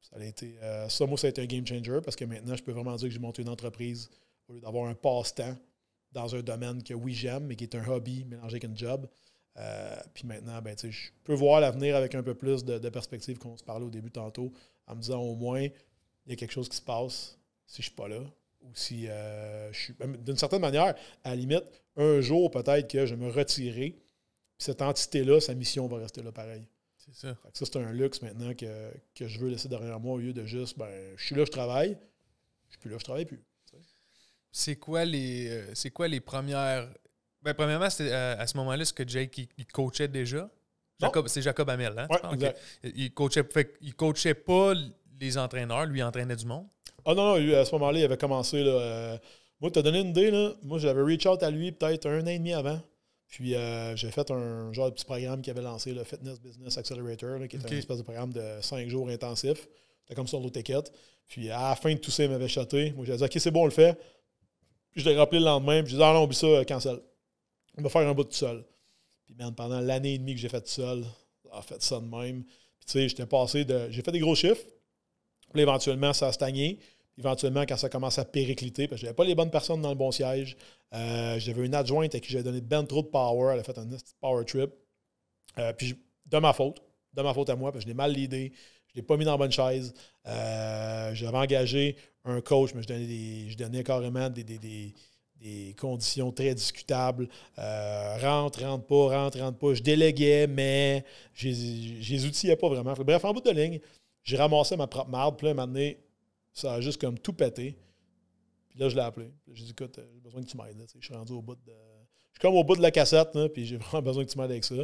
Ça, a été, euh, ça, moi, ça a été un game changer parce que maintenant, je peux vraiment dire que j'ai monté une entreprise au lieu d'avoir un passe-temps dans un domaine que oui, j'aime, mais qui est un hobby mélangé avec un job. Euh, puis maintenant, ben, je peux voir l'avenir avec un peu plus de, perspective qu'on se parlait au début tantôt, en me disant au moins, il y a quelque chose qui se passe si je ne suis pas là. Ou si euh, je suis. Ben, d'une certaine manière, à la limite, un jour peut-être que je vais me retirer, puis cette entité-là, sa mission va rester là pareil. C'est ça. ça, c'est un luxe maintenant que, je veux laisser derrière moi au lieu de juste, ben, je suis là, je travaille, je suis plus là, je travaille plus c'est quoi les euh, c'est quoi les premières ben, premièrement c'était euh, à, ce moment-là ce que Jake il, coachait déjà c'est Jacob Hamel hein il coachait il coachait pas les entraîneurs lui il entraînait du monde ah non, non à ce moment-là il avait commencé euh, Moi, tu as donné une idée là moi j'avais reach out à lui peut-être un an et demi avant puis j'ai fait un genre de petit programme qu'il avait lancé le Fitness Business Accelerator qui était un espèce de programme de cinq jours intensifs, c'était comme sur l'autre Puis à la fin de tout ça, il m'avait chaté. Moi, j'ai dit, OK, c'est bon, on le fait je l'ai rappelé le lendemain, puis j'ai dit, ah non, oublie ça, euh, cancel. On va faire un bout tout seul. Puis pendant l'année et demie que j'ai fait tout seul, j'ai fait ça de même. Puis tu sais, j'étais passé de. J'ai fait des gros chiffres. Puis éventuellement, ça a stagné. Éventuellement, quand ça commence à péricliter, parce que n'avais pas les bonnes personnes dans le bon siège, euh, j'avais une adjointe à qui j'avais donné ben trop de power. Elle a fait un power trip. Euh, puis de ma faute, de ma faute à moi, parce que je l'ai mal l'idée, je ne l'ai pas mis dans la bonne chaise. Euh, j'avais engagé un coach, mais je donnais, je carrément des, conditions très discutables. Euh, rentre, rentre pas, rentre, rentre pas. Je déléguais, mais je les outillais pas vraiment. Bref, en bout de ligne, j'ai ramassé ma propre marde. Puis là, un moment donné, ça a juste comme tout pété. Puis là, je l'ai appelé. J'ai dit, écoute, euh, j'ai besoin que tu m'aides. Je suis rendu au bout de. Je suis comme au bout de la cassette, puis j'ai [LAUGHS] vraiment besoin que tu m'aides avec ça.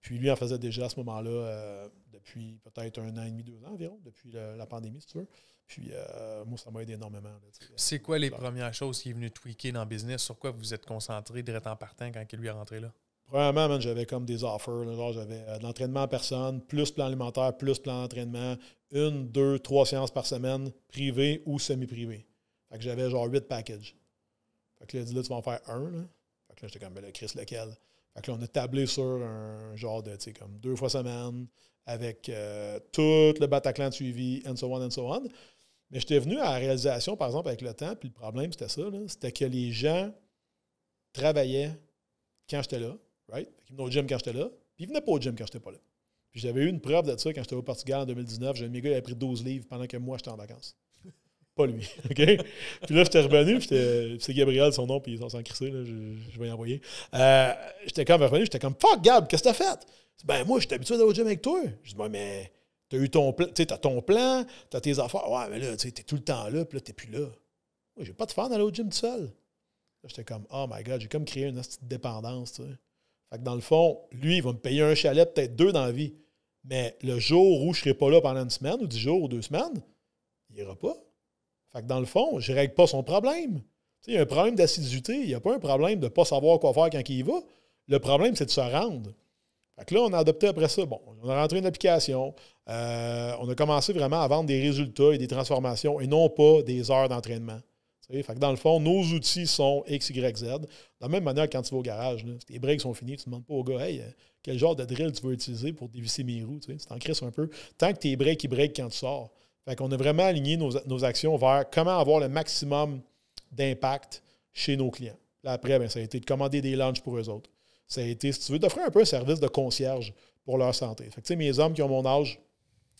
Puis lui en faisait déjà à ce moment-là, euh, depuis peut-être un an et demi, deux ans environ, depuis la, la pandémie, si tu veux. Puis euh, moi, ça m'a aidé énormément. C'est quoi les premières choses qui est venu tweaker dans le business? Sur quoi vous êtes concentré direct en partant quand il lui est rentré là? Premièrement, j'avais comme des offers. genre, j'avais euh, de l'entraînement à personne, plus plan alimentaire, plus plan d'entraînement, une, deux, trois séances par semaine, privées ou semi-privées. Fait que j'avais genre huit packages. Fait que là, dit là, tu vas en faire un. Fait que là, j'étais comme, mais ben le Chris, lequel? Fait que là, on a tablé sur un genre de, tu sais, comme deux fois semaine, avec euh, tout le Bataclan de suivi, and so on, and so on. Mais j'étais venu à la réalisation, par exemple, avec le temps, puis le problème, c'était ça, c'était que les gens travaillaient quand j'étais là, right? Ils venaient au gym quand j'étais là, puis ils venaient pas au gym quand j'étais pas là. Puis j'avais eu une preuve de ça quand j'étais au Portugal en 2019. J'ai un gars, il avait pris 12 livres pendant que moi, j'étais en vacances pas lui. [LAUGHS] OK? puis là, j'étais revenu, c'est Gabriel son nom, puis ils s'en s'en là, je, vais y envoyer. Euh, j'étais comme revenu, j'étais comme Fuck Gab, qu'est-ce que t'as fait? Ben moi, j'étais habitué d'aller au gym avec toi. Je dis, ben, mais t'as eu ton plan, t'as ton plan, t'as tes affaires. Ouais, mais là, tu t'es tout le temps là, puis là, t'es plus là. Moi, j'ai pas de fan d'aller au gym tout seul. J'étais comme, oh my god, j'ai comme créé une petite dépendance. sais. » Fait que dans le fond, lui, il va me payer un chalet, peut-être deux dans la vie. Mais le jour où je serai pas là pendant une semaine, ou dix jours, ou deux semaines, il ira pas. Fait que dans le fond, je ne règle pas son problème. il y a un problème d'assiduité, il n'y a pas un problème de ne pas savoir quoi faire quand il y va. Le problème, c'est de se rendre. là, on a adopté après ça, bon, on a rentré une application, euh, on a commencé vraiment à vendre des résultats et des transformations et non pas des heures d'entraînement. dans le fond, nos outils sont X, Y, Z. De la même manière, quand tu vas au garage, là, tes breaks sont finis, tu ne demandes pas au gars, hey, euh, quel genre de drill tu veux utiliser pour dévisser mes roues. Tu t'en crisses un peu. Tant que tes breaks, ils break quand tu sors. Fait qu'on a vraiment aligné nos, actions vers comment avoir le maximum d'impact chez nos clients. Là, après, ben, ça a été de commander des lunchs pour eux autres. Ça a été, si tu veux, d'offrir un peu un service de concierge pour leur santé. Fait mes hommes qui ont mon âge,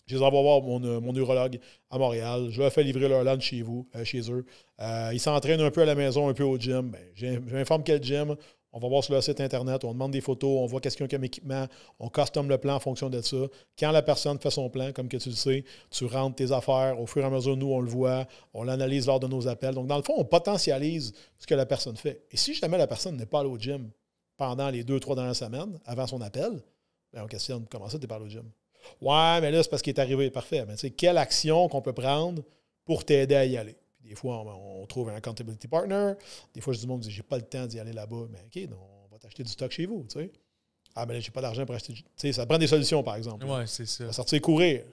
je les envoie voir mon, euh, mon, neurologue à Montréal. Je leur fais livrer leur lunch chez vous, euh, chez eux. Euh, ils s'entraînent un peu à la maison, un peu au gym. Ben, je J'informe quel gym. On va voir sur le site Internet, on demande des photos, on voit qu'est-ce qu'il y a comme équipement, on custom le plan en fonction de ça. Quand la personne fait son plan, comme que tu le sais, tu rentres tes affaires, au fur et à mesure, nous, on le voit, on l'analyse lors de nos appels. Donc, dans le fond, on potentialise ce que la personne fait. Et si jamais la personne n'est pas allée au gym pendant les deux, trois dernières semaines, avant son appel, ben, on questionne comment ça, tu n'es pas allé au gym? Ouais, mais là, c'est parce qu'il est arrivé. Parfait. Mais tu quelle action qu'on peut prendre pour t'aider à y aller? des fois, on, trouve un accountability partner. Des fois, je dis, monde, j'ai pas le temps d'y aller là-bas. Mais OK, on va t'acheter du stock chez vous, tu Ah, mais là, j'ai pas d'argent pour acheter du. Tu sais, ça prend des solutions, par exemple. Oui, c'est ça. Sortir courir.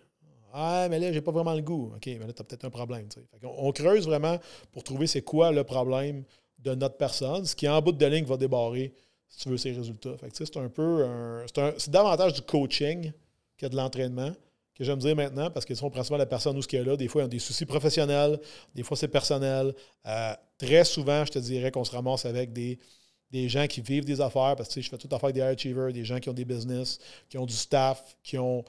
Ah, mais là, j'ai pas vraiment le goût. OK, mais là, tu as peut-être un problème. On, on, creuse vraiment pour trouver c'est quoi le problème de notre personne, ce qui, en bout de ligne, va débarrer, si tu veux, ses résultats. c'est un peu c'est, c'est davantage du coaching que de l'entraînement que j'aime dire maintenant, parce qu'ils sont principalement la personne où ce qu'il y a là. Des fois, ils ont des soucis professionnels, des fois, c'est personnel. Euh, très souvent, je te dirais qu'on se ramasse avec des, des gens qui vivent des affaires, parce que je fais toute affaire avec des high achievers, des gens qui ont des business, qui ont du staff, qui ont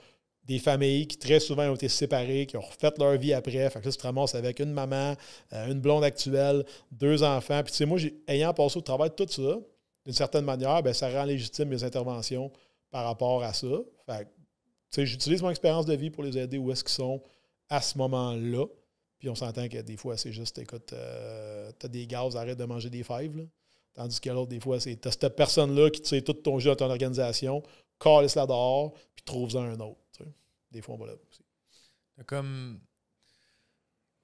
des familles qui très souvent ont été séparées, qui ont refait leur vie après. Fait que là, tu te ramasses avec une maman, euh, une blonde actuelle, deux enfants. Puis tu sais, moi, ayant passé au travail tout ça, d'une certaine manière, bien, ça rend légitime mes interventions par rapport à ça. Fait j'utilise mon expérience de vie pour les aider où est-ce qu'ils sont à ce moment-là. Puis on s'entend que des fois, c'est juste, écoute, euh, t'as des gaz, arrête de manger des fèves. Là. Tandis que l'autre, des fois, c'est t'as cette personne-là qui tire tout ton jeu à ton organisation, calisse-la dehors, puis trouve-en un autre. Des fois, on va là aussi. Comme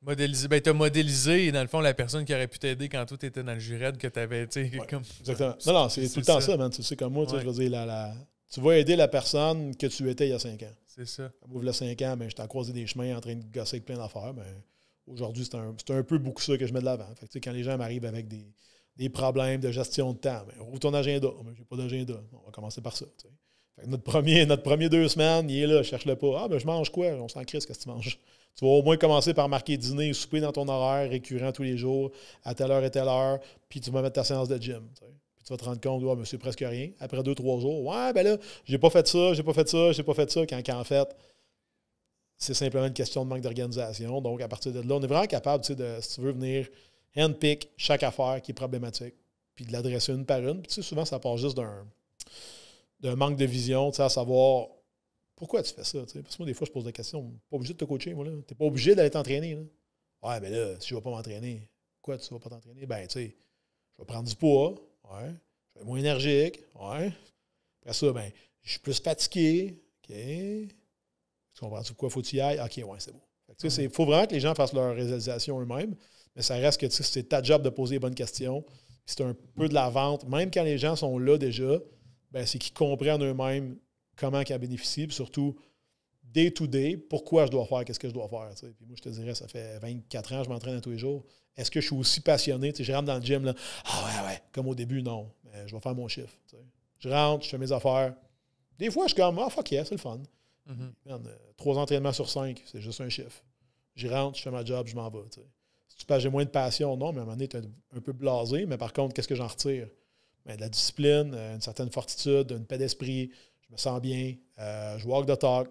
Modéliser. Ben, t'as modélisé, dans le fond, la personne qui aurait pu t'aider quand tout était dans le juret que t'avais, tu sais, comme... Exactement. [LAUGHS] Non, non, c'est tout le temps ça, man. Tu sais, comme moi, tu je veux dire, la, tu vas aider la personne que tu étais il y a cinq ans. C'est ça. Ouvre le cinq ans, ben, je t'ai croisé des chemins en train de gosser avec plein d'affaires. Ben, aujourd'hui, c'est un, peu beaucoup ça que je mets de l'avant. Quand les gens m'arrivent avec des, problèmes de gestion de temps, ben, ouvre ton agenda. J'ai pas d'agenda. on va commencer par ça. notre, premier, notre premier deux semaines, il est là, cherche-le pas. Ah, ben, je mange quoi? On s'en crisse, ce que tu manges? Tu vas au moins commencer par marquer dîner, souper dans ton horaire récurrent tous les jours, à telle heure et telle heure, puis tu vas mettre ta séance de gym tu vas te rendre compte, ouais mais c'est presque rien. Après deux, trois jours, ouais, ben là, j'ai pas fait ça, j'ai pas fait ça, j'ai pas fait ça, quand, quand en fait, c'est simplement une question de manque d'organisation. Donc, à partir de là, on est vraiment capable, tu sais, de, si tu veux venir handpick chaque affaire qui est problématique, puis de l'adresser une par une. Puis, tu sais, souvent, ça part juste d'un, manque de vision, tu sais, à savoir pourquoi tu fais ça. Parce que moi, des fois, je pose des questions. Pas obligé de te coacher, moi, là. T'es pas obligé d'aller t'entraîner, là. Ouais, mais ben là, si je vais pas m'entraîner, pourquoi tu vas pas t'entraîner? Ben, tu sais, je vais prendre du poids, Ouais. Je moins énergique. Ouais. Après ça, ben, je suis plus fatigué. OK. Tu comprends pourquoi faut tu y aller OK, ouais, c'est bon. Il faut vraiment que les gens fassent leur réalisation eux-mêmes, mais ça reste que c'est ta job de poser les bonnes questions. C'est un peu de la vente. Même quand les gens sont là déjà, ben, c'est qu'ils comprennent eux-mêmes comment ils bénéficient, surtout day to day, pourquoi je dois faire, qu'est-ce que je dois faire. Puis moi, je te dirais, ça fait 24 ans, je m'entraîne tous les jours. Est-ce que je suis aussi passionné? je rentre dans le gym, ah ouais, ouais, comme au début, non. Mais je vais faire mon chiffre. Je rentre, je fais mes affaires. Des fois, je suis comme, ah fuck yeah, c'est le fun. Mm-hmm. Euh, trois entraînements sur cinq, c'est juste un chiffre. Je rentre, je fais ma job, je m'en vais. Si tu penses j'ai moins de passion, non, mais à un moment donné, tu es un, peu blasé. Mais par contre, qu'est-ce que j'en retire? Ben, de la discipline, euh, une certaine fortitude, une paix d'esprit, je me sens bien, euh, je walk the talk,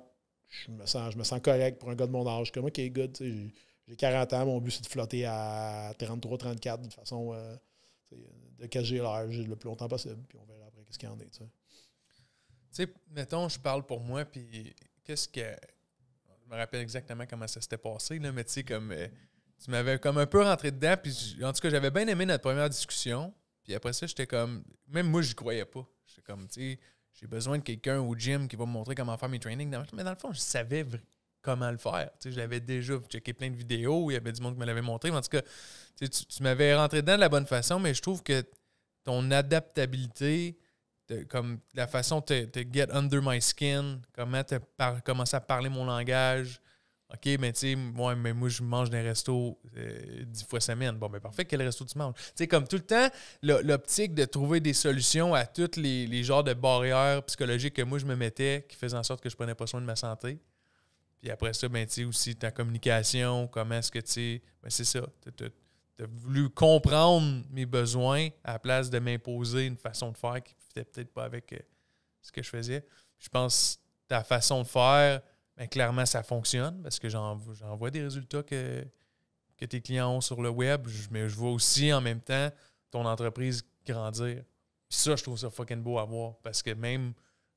je me sens, je me sens correct pour un gars de mon âge. Comme, OK, good, j'ai 40 ans, mon but c'est de flotter à 33, 34 de façon euh, de cacher l'âge le plus longtemps possible. Puis on verra après qu'est-ce qu'il y en est. Tu sais, mettons, je parle pour moi, puis qu'est-ce que. Je me rappelle exactement comment ça s'était passé, là, mais tu sais, comme. Euh, tu m'avais comme un peu rentré dedans, puis en tout cas, j'avais bien aimé notre première discussion. Puis après ça, j'étais comme. Même moi, n'y croyais pas. J'étais comme, tu sais j'ai besoin de quelqu'un au gym qui va me montrer comment faire mes trainings. Mais dans le fond, je savais comment le faire. Tu je l'avais déjà checké plein de vidéos, il y avait du monde qui me l'avait montré. Mais en tout cas, tu, m'avais rentré dedans de la bonne façon, mais je trouve que ton adaptabilité, comme la façon de te, get under my skin, comment tu par, commencer à parler mon langage, OK, mais tu sais, moi, moi, je mange des restos euh, dix fois semaine. Bon, mais ben, parfait, quel resto tu manges? Tu sais, comme tout le temps, l'optique de trouver des solutions à tous les, genres de barrières psychologiques que moi, je me mettais, qui faisaient en sorte que je prenais pas soin de ma santé. Puis après ça, ben, tu sais, aussi ta communication, comment est-ce que tu sais, ben, c'est ça. Tu as, voulu comprendre mes besoins à la place de m'imposer une façon de faire qui ne peut-être pas avec euh, ce que je faisais. Je pense ta façon de faire ben, clairement, ça fonctionne parce que j'en vois des résultats que, que tes clients ont sur le web, mais je vois aussi en même temps ton entreprise grandir. ça, je trouve ça fucking beau à voir parce que même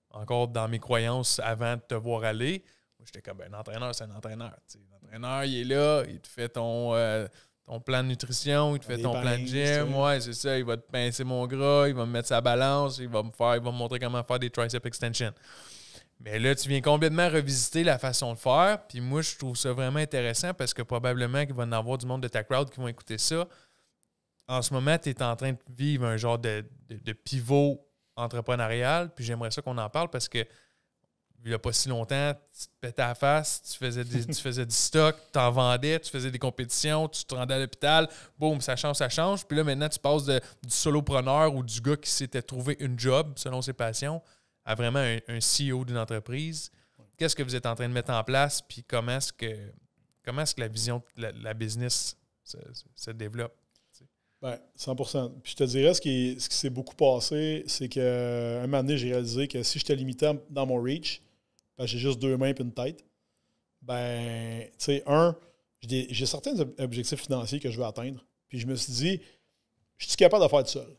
encore dans mes croyances avant de te voir aller, j'étais comme ben, un entraîneur, c'est un entraîneur. L'entraîneur, il est là, il te fait ton, euh, ton plan de nutrition, il te fait ton plan de gym, ouais, c'est ça, il va te pincer mon gras, il va me mettre sa balance, il va me faire, il va me montrer comment faire des tricep extensions. Mais là, tu viens complètement revisiter la façon de faire. Puis moi, je trouve ça vraiment intéressant parce que probablement qu'il va en avoir du monde de ta crowd qui vont écouter ça. En ce moment, tu es en train de vivre un genre de, pivot entrepreneurial. Puis j'aimerais ça qu'on en parle parce que il n'y a pas si longtemps, tu te pétais face, tu faisais, du stock, tu en vendais, tu faisais des compétitions, tu te rendais à l'hôpital, boum, ça change, ça change. Puis là, maintenant, tu passes de, du solopreneur ou du gars qui s'était trouvé une job selon ses passions vraiment un, CEO d'une entreprise. Qu'est-ce que vous êtes en train de mettre en place, puis comment est-ce que, comment est que la vision de la, business se, développe? 100 ben, Puis je te dirais, ce qui, ce s'est beaucoup passé, c'est un moment donné, j'ai réalisé que si je j'étais limité dans mon reach, parce ben, que j'ai juste deux mains et une tête, ben, tu sais, un, j'ai certains objectifs financiers que je veux atteindre. Puis je me suis dit, je suis capable de faire tout seul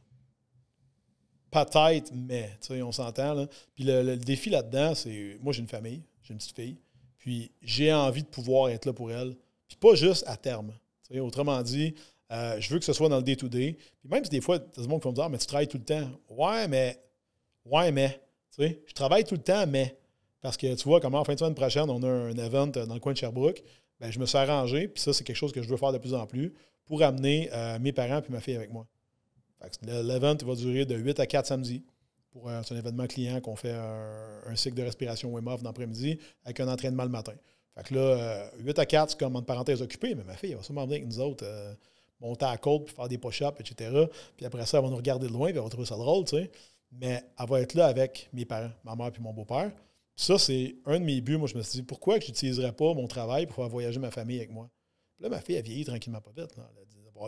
peut-être, mais, tu sais, on s'entend. Puis le, défi là-dedans, c'est. Moi, j'ai une famille, j'ai une petite fille, puis j'ai envie de pouvoir être là pour elle, puis pas juste à terme. Tu autrement dit, euh, je veux que ce soit dans le day-to-day. Puis même si des fois, des gens vont me dire, ah, mais tu travailles tout le temps. Ouais, mais. Ouais, mais. Tu sais, je travaille tout le temps, mais. Parce que tu vois, comment en fin de semaine prochaine, on a un event dans le coin de Sherbrooke. Bien, je me suis arrangé, puis ça, c'est quelque chose que je veux faire de plus en plus pour amener euh, mes parents puis ma fille avec moi. L'event va durer de 8 à 4 samedi. Pour, euh, un événement client qu'on fait euh, un, cycle de respiration Wim Hof laprès midi avec un entraînement le matin. Fait que là, 8 euh, à 4, c'est comme entre parenthèse occupé, mais ma fille, elle va sûrement venir avec nous autres monter à la côte puis faire des push-ups, etc. Puis après ça, elle va nous regarder de loin puis elle va trouver ça drôle, tu sais. Mais elle va être là avec mes parents, ma mère puis mon beau-père. ça, c'est un de mes buts. Moi, je me suis dit, pourquoi j'utiliserais je pas mon travail pour faire voyager ma famille avec moi? là, ma fille, elle vieillit tranquillement pas vite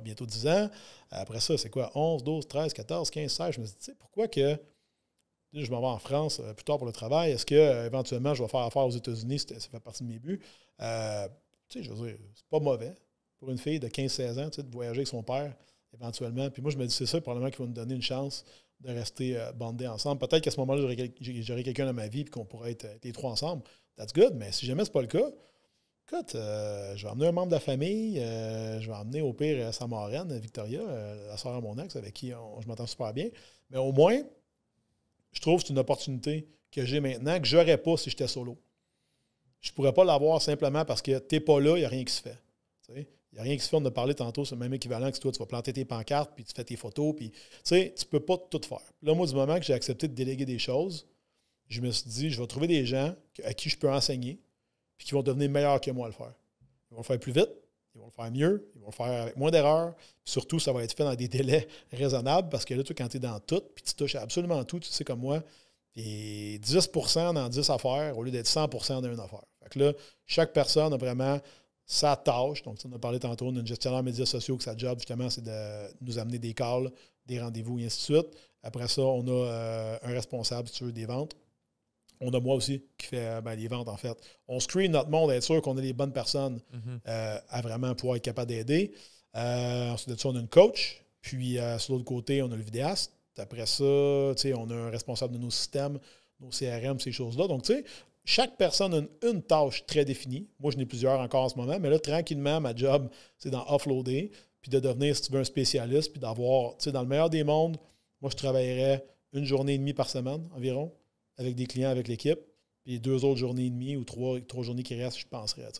bientôt 10 ans. Après ça, c'est quoi? 11, 12, 13, 14, 15, 16. Je me dis, tu sais, pourquoi que je m'en vais en France euh, plus tard pour le travail? Est-ce que euh, éventuellement je vais faire affaire aux États-Unis? Ça fait partie de mes buts. Euh, tu sais, je veux dire, c'est pas mauvais pour une fille de 15-16 ans, de voyager avec son père éventuellement. Puis moi, je me dis, c'est ça, probablement qui va nous donner une chance de rester bandés ensemble. Peut-être qu'à ce moment-là, j'aurai quelqu'un dans ma vie et qu'on pourrait être, être, les trois ensemble. That's good, mais si jamais c'est pas le cas, Écoute, euh, je vais emmener un membre de la famille, euh, je vais emmener au pire euh, sa marraine, Victoria, la soeur à mon ex, avec qui je m'entends super bien. Mais au moins, je trouve que c'est une opportunité que j'ai maintenant que je n'aurais pas si j'étais solo. Je ne pourrais pas l'avoir simplement parce que tu n'es pas là, il n'y a rien qui se fait. Il n'y a rien qui se fait, on a parlé tantôt, c'est le même équivalent que toi, tu vas planter tes pancartes, puis tu fais tes photos, puis tu ne peux pas tout faire. Là, moi, du moment que j'ai accepté de déléguer des choses, je me suis dit, je vais trouver des gens à qui je peux enseigner, puis qui vont devenir meilleurs que moi à le faire. Ils vont le faire plus vite, ils vont le faire mieux, ils vont le faire avec moins d'erreurs. Surtout, ça va être fait dans des délais [LAUGHS] raisonnables parce que là, tu, quand tu es dans tout, puis tu touches absolument tout, tu sais comme moi, es 10 dans 10 affaires au lieu d'être 100 dans une affaire. Fait que là, chaque personne a vraiment sa tâche. Donc, on a parlé tantôt un gestionnaire de médias sociaux que sa job, justement, c'est de nous amener des calls, des rendez-vous et ainsi de suite. Après ça, on a euh, un responsable, si tu des ventes on a moi aussi qui fait euh, ben, les ventes, en fait. On screen notre monde, être sûr qu'on a les bonnes personnes mhm. euh, à vraiment pouvoir être capable d'aider. Euh, ensuite de ça, on a une coach. Puis, euh, sur l'autre côté, on a le vidéaste. Après ça, on a un responsable de nos systèmes, nos CRM, ces choses-là. Donc, tu sais, chaque personne a une, une, tâche très définie. Moi, je n'ai plusieurs encore en ce moment, mais là, tranquillement, ma job, [LAUGHS] c'est d'en offloader, puis de devenir, si tu veux, un spécialiste, puis d'avoir, tu sais, dans le meilleur des mondes, moi, je travaillerais une journée et demie par semaine environ avec des clients, avec l'équipe. Puis deux autres journées et demie ou trois, trois journées qui restent, je penserais. à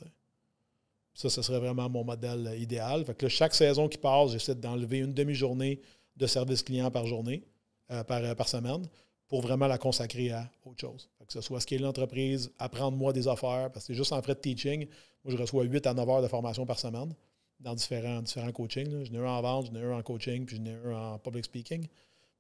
Ça, ce serait vraiment mon modèle euh, idéal. que chaque saison qui passe, j'essaie d'enlever une demi-journée de service client par journée, euh, euh, par, semaine, pour vraiment la consacrer à autre chose. que ce soit ce qui est l'entreprise, apprendre moi des affaires, parce que c'est juste en frais de teaching. Moi, je reçois 8 à 9 heures de formation par semaine dans différents, différents coachings. J'en ai un en vente, j'en ai un en coaching, puis j'en ai un en public speaking.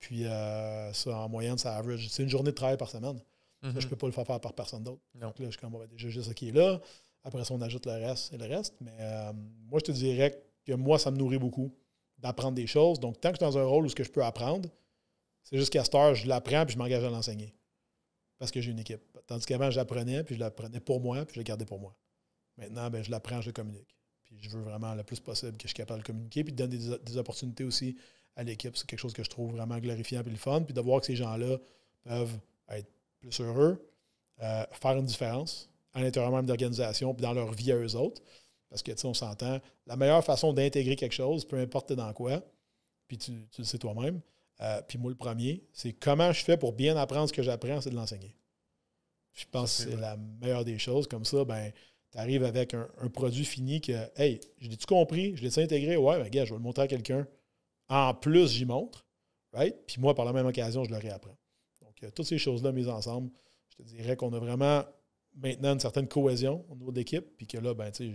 Puis euh, ça, en moyenne, ça average. C'est une journée de travail par semaine. je ne mhm. peux pas le faire faire par personne d'autre. Donc là, je suis comme, ben, déjà, juste ce qui est là. Après ça, on ajoute le reste et le reste. Mais euh, moi, je te dirais que moi, ça me nourrit beaucoup d'apprendre des choses. Donc, tant que je suis dans un rôle où ce que je peux apprendre, c'est juste qu'à cette heure, je l'apprends puis je m'engage à l'enseigner. Parce que j'ai une équipe. Tandis qu'avant, j'apprenais, puis je l'apprenais pour moi, puis je le gardais pour moi. Maintenant, ben, je l'apprends, je le communique. Puis je veux vraiment le plus possible que je suis capable de communiquer, puis de donner des opportunités aussi à l'équipe, c'est quelque chose que je trouve vraiment glorifiant et le fun. Puis de voir que ces gens-là peuvent être plus heureux, euh, faire une différence à l'intérieur même d'organisation, puis dans leur vie à eux autres. Parce que, tu sais, on s'entend, la meilleure façon d'intégrer quelque chose, peu importe dans quoi, puis tu, le sais toi-même, euh, puis moi le premier, c'est comment je fais pour bien apprendre ce que j'apprends, c'est de l'enseigner. Je pense que c'est la meilleure des choses. Comme ça, ben, tu arrives avec un, produit fini que, hey, je l'ai-tu compris, je l'ai-tu intégré, ouais, bien, gars, je vais le montrer à quelqu'un, en plus, j'y montre. Puis moi, par la même occasion, je le réapprends. Donc, euh, toutes ces choses-là mises ensemble, je te dirais qu'on a vraiment maintenant une certaine cohésion au niveau d'équipe. Puis que là, ben, je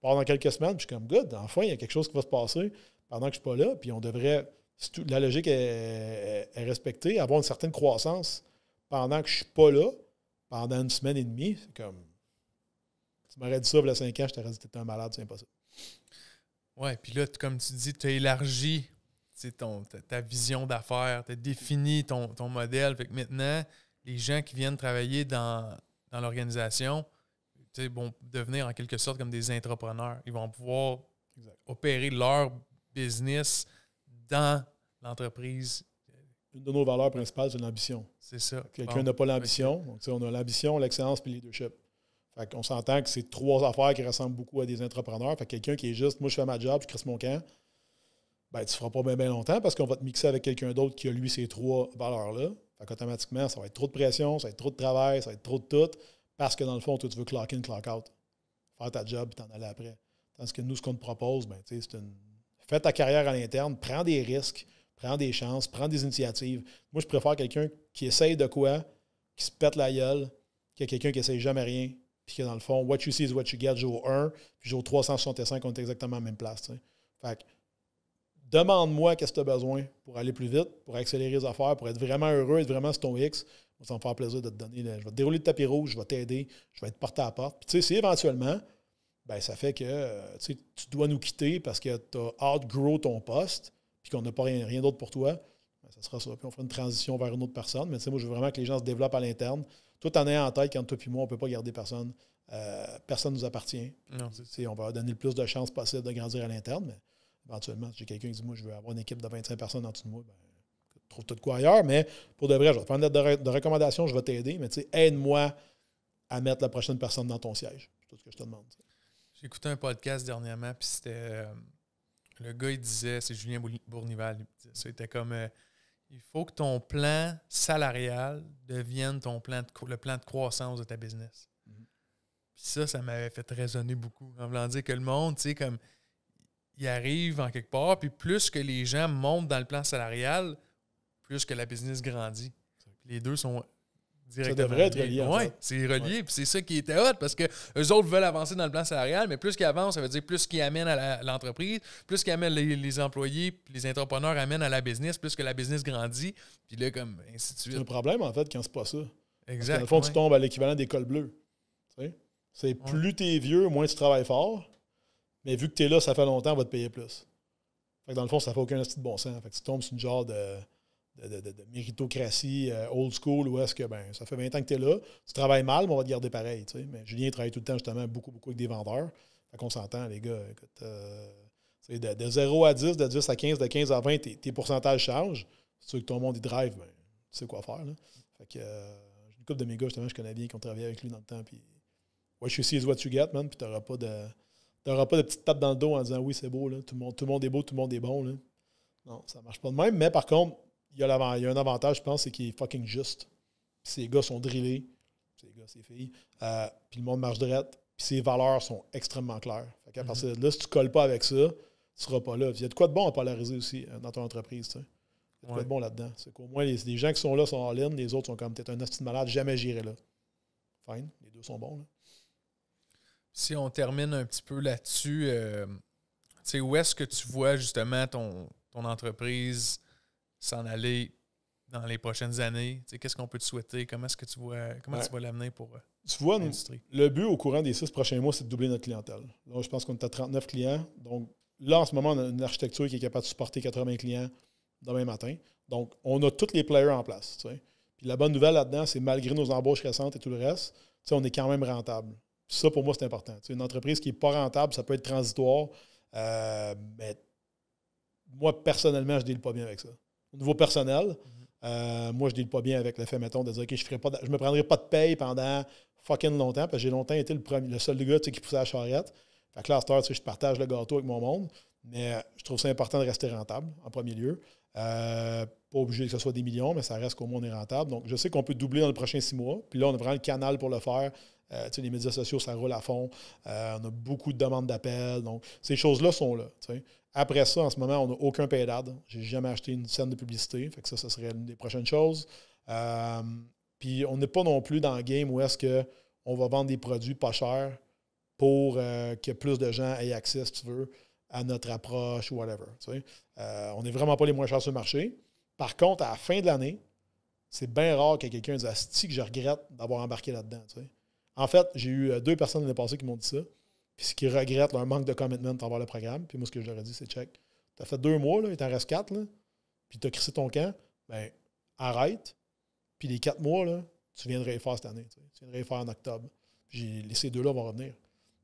pars dans quelques semaines, puis je suis comme, good, enfin, il y a quelque chose qui va se passer pendant que je ne suis pas là. Puis on devrait, si la logique est, respectée, avoir une certaine croissance pendant que je ne suis pas là, pendant une semaine et demie. C'est comme, tu m'aurais dit ça, il y a 5 ans, je t'aurais dit que tu un malade, c'est impossible. Ouais, puis là, comme tu dis, tu as élargi ton, ta, vision d'affaires, tu as défini ton, modèle. maintenant, les gens qui viennent travailler dans, dans l'organisation vont devenir en quelque sorte comme des entrepreneurs. Ils vont pouvoir opérer leur business dans l'entreprise. Une de nos valeurs principales, c'est l'ambition. C'est ça. Quelqu'un n'a pas l'ambition. on a l'ambition, l'excellence puis le leadership. Fait qu'on s'entend que c'est trois affaires qui ressemblent beaucoup à des entrepreneurs. Fait quelqu'un qui est juste, moi je fais ma job, je crisse mon camp ben, tu ne feras pas bien, longtemps parce qu'on va te mixer avec quelqu'un d'autre qui a lui ces trois valeurs-là. Fait automatiquement, ça va être trop de pression, ça va être trop de travail, ça va être trop de tout, parce que dans le fond, toi, tu veux clock in, clock out. Faire ta job et t'en aller après. Tandis que nous, ce qu'on te propose, ben, c'est une. Fais ta carrière à l'interne, prends des risques, prends des chances, prends des initiatives. Moi, je préfère quelqu'un qui essaye de quoi, qui se pète la gueule, a quelqu'un qui essaye jamais rien, puis que dans le fond, what you see is what you get, jour 1, puis jour 365, on est exactement à la même place. Fait demande-moi qu'est-ce que tu as besoin pour aller plus vite, pour accélérer les affaires, pour être vraiment heureux, être vraiment sur ton X. ça va me faire plaisir de te donner. je vais te dérouler le tapis rouge, je vais t'aider, je vais être porte à porte. Puis, tu sais, si éventuellement, ben, ça fait que euh, tu dois nous quitter parce que tu as outgrow ton poste, puis qu'on n'a pas rien, d'autre pour toi, ben, ça sera ça. Puis on fera une transition vers une autre personne. Mais, tu sais, moi, je veux vraiment que les gens se développent à l'interne. Tout en ayant en tête qu'en toi et moi, on ne peut pas garder personne. Euh, personne ne nous appartient. Non. On va donner le plus de chances possible de grandir à l'interne, éventuellement, si j'ai quelqu'un qui dit, moi, je veux avoir une équipe de 25 personnes en dessous de moi, ben, trouve tout de quoi ailleurs, mais pour de vrai, je vais te prendre une lettre de, recommandation, je vais t'aider, mais tu sais, aide-moi à mettre la prochaine personne dans ton siège. C'est tout ce que je te demande. J'ai écouté un podcast dernièrement, puis c'était. Euh, le gars, il disait, c'est Julien Bournival, c'était comme. Euh, il faut que ton plan salarial devienne ton plan le plan de croissance de ta business. Mm-hmm. Puis ça, ça m'avait fait résonner beaucoup. En voulant dire que le monde, tu sais, comme il arrive en quelque part, puis plus que les gens montent dans le plan salarial, plus que la business grandit. Les deux sont directement. Ça devrait être relié. Oui, c'est relié. Puis c'est ça qui était hot parce que les autres veulent avancer dans le plan salarial, mais plus qu'ils avancent, ça veut dire plus qu'ils amènent à l'entreprise, plus qu'ils amènent les, employés, puis les entrepreneurs amènent à la business, plus que la business grandit, puis là, comme ainsi de suite. C'est le problème, en fait, quand c'est pas ça. Exact. Dans le fond, tu tombes à l'équivalent des cols bleus. C'est plus t'es vieux, moins tu travailles fort mais vu que tu es là, ça fait longtemps, on va te payer plus. Fait dans le fond, ça fait aucun de bon sens. tu tombes sur une genre de, méritocratie euh, old school où est-ce que ben, ça fait 20 ans que tu es là, tu travailles mal, on va te garder pareil. Mais Julien travaille tout le temps justement beaucoup, beaucoup avec des vendeurs. Fait qu'on s'entend, les gars, euh, de, 0 à 10, de 10 à 15, de 15 à 20, tes, pourcentages changent. C'est sûr que ton monde y drive, ben, tu sais quoi faire. Là. Fait que euh, une couple de mes gars, justement, je connais bien, qui ont travaillé avec lui dans le temps. Puis, what you see is what you get, man. Puis, t'auras pas de. Il n'y aura pas de petite tape dans le dos en disant oui, c'est beau, tout, le monde, tout monde est beau, tout le monde est bon. Non, ça ne marche pas de même. Mais par contre, il y, a un avantage, je pense, c'est qu'il est fucking juste. Puis ces gars sont drillés, ces gars, ces filles. Euh, puis le monde marche direct. Puis ses valeurs sont extrêmement claires. Mm-hmm. Parce que là, si tu ne colles pas avec ça, tu ne seras pas là. il y a de quoi de bon à polariser aussi euh, dans ton entreprise. Il y a de quoi de bon là-dedans. C'est qu'au moins, les, gens qui sont là sont en ligne, les autres sont comme peut-être un de malade, jamais j'irai là. Fine, les deux sont bons. Là. Si on termine un petit peu là-dessus, euh, où est-ce que tu vois justement ton, ton entreprise s'en aller dans les prochaines années? Qu'est-ce qu'on peut te souhaiter? Comment est-ce que tu vois comment tu vas l'amener pour euh, l'industrie? Le but au courant des six prochains mois, c'est de doubler notre clientèle. je pense qu'on est à 39 clients. Donc là, en ce moment, on a une architecture qui est capable de supporter 80 clients demain matin. Donc, on a tous les players en place. Puis la bonne nouvelle là-dedans, c'est malgré nos embauches récentes et tout le reste, on est quand même rentable ça, pour moi, c'est important. une entreprise qui n'est pas rentable, ça peut être transitoire. Euh, mais moi, personnellement, je ne deal pas bien avec ça. Au niveau personnel, mm-hmm. euh, moi, je ne deal pas bien avec le fait, mettons, de dire, OK, je ne je me prendrai pas de paye pendant fucking longtemps, parce que j'ai longtemps été le, premier, le seul gars qui poussait la charrette. Fait que là, je partage le gâteau avec mon monde. Mais euh, je trouve ça important de rester rentable, en premier lieu. pas obligé que ce soit des millions, mais ça reste qu'au moins est rentable. Donc, je sais qu'on peut doubler dans les prochains six mois. Puis là, on a vraiment le canal pour le faire euh, les médias sociaux, ça roule à fond. Euh, on a beaucoup de demandes d'appels. Donc, ces choses-là sont là. Après ça, en ce moment, on n'a aucun paid Je n'ai jamais acheté une scène de publicité. Fait que ça, ce serait une des prochaines choses. Euh, puis on n'est pas non plus dans le game où est-ce qu'on va vendre des produits pas chers pour que plus de gens aient accès, si tu veux, à notre approche ou whatever. on n'est vraiment pas les moins chers sur le marché. Par contre, à la fin de l'année, c'est bien rare que quelqu'un dise Asti ah, que je regrette d'avoir embarqué là-dedans. Tu en fait, j'ai eu euh, deux personnes l'année passée qui m'ont dit ça, puis qui regrettent leur manque de commitment envers le programme. Puis moi, ce que je leur ai dit, c'est check. Tu as fait deux mois, là, il t'en reste quatre, là, puis tu as crissé ton camp, ben arrête. Puis les quatre mois, tu viendrais faire cette année. Tu, viendrais faire en octobre. J'ai ces deux-là vont revenir.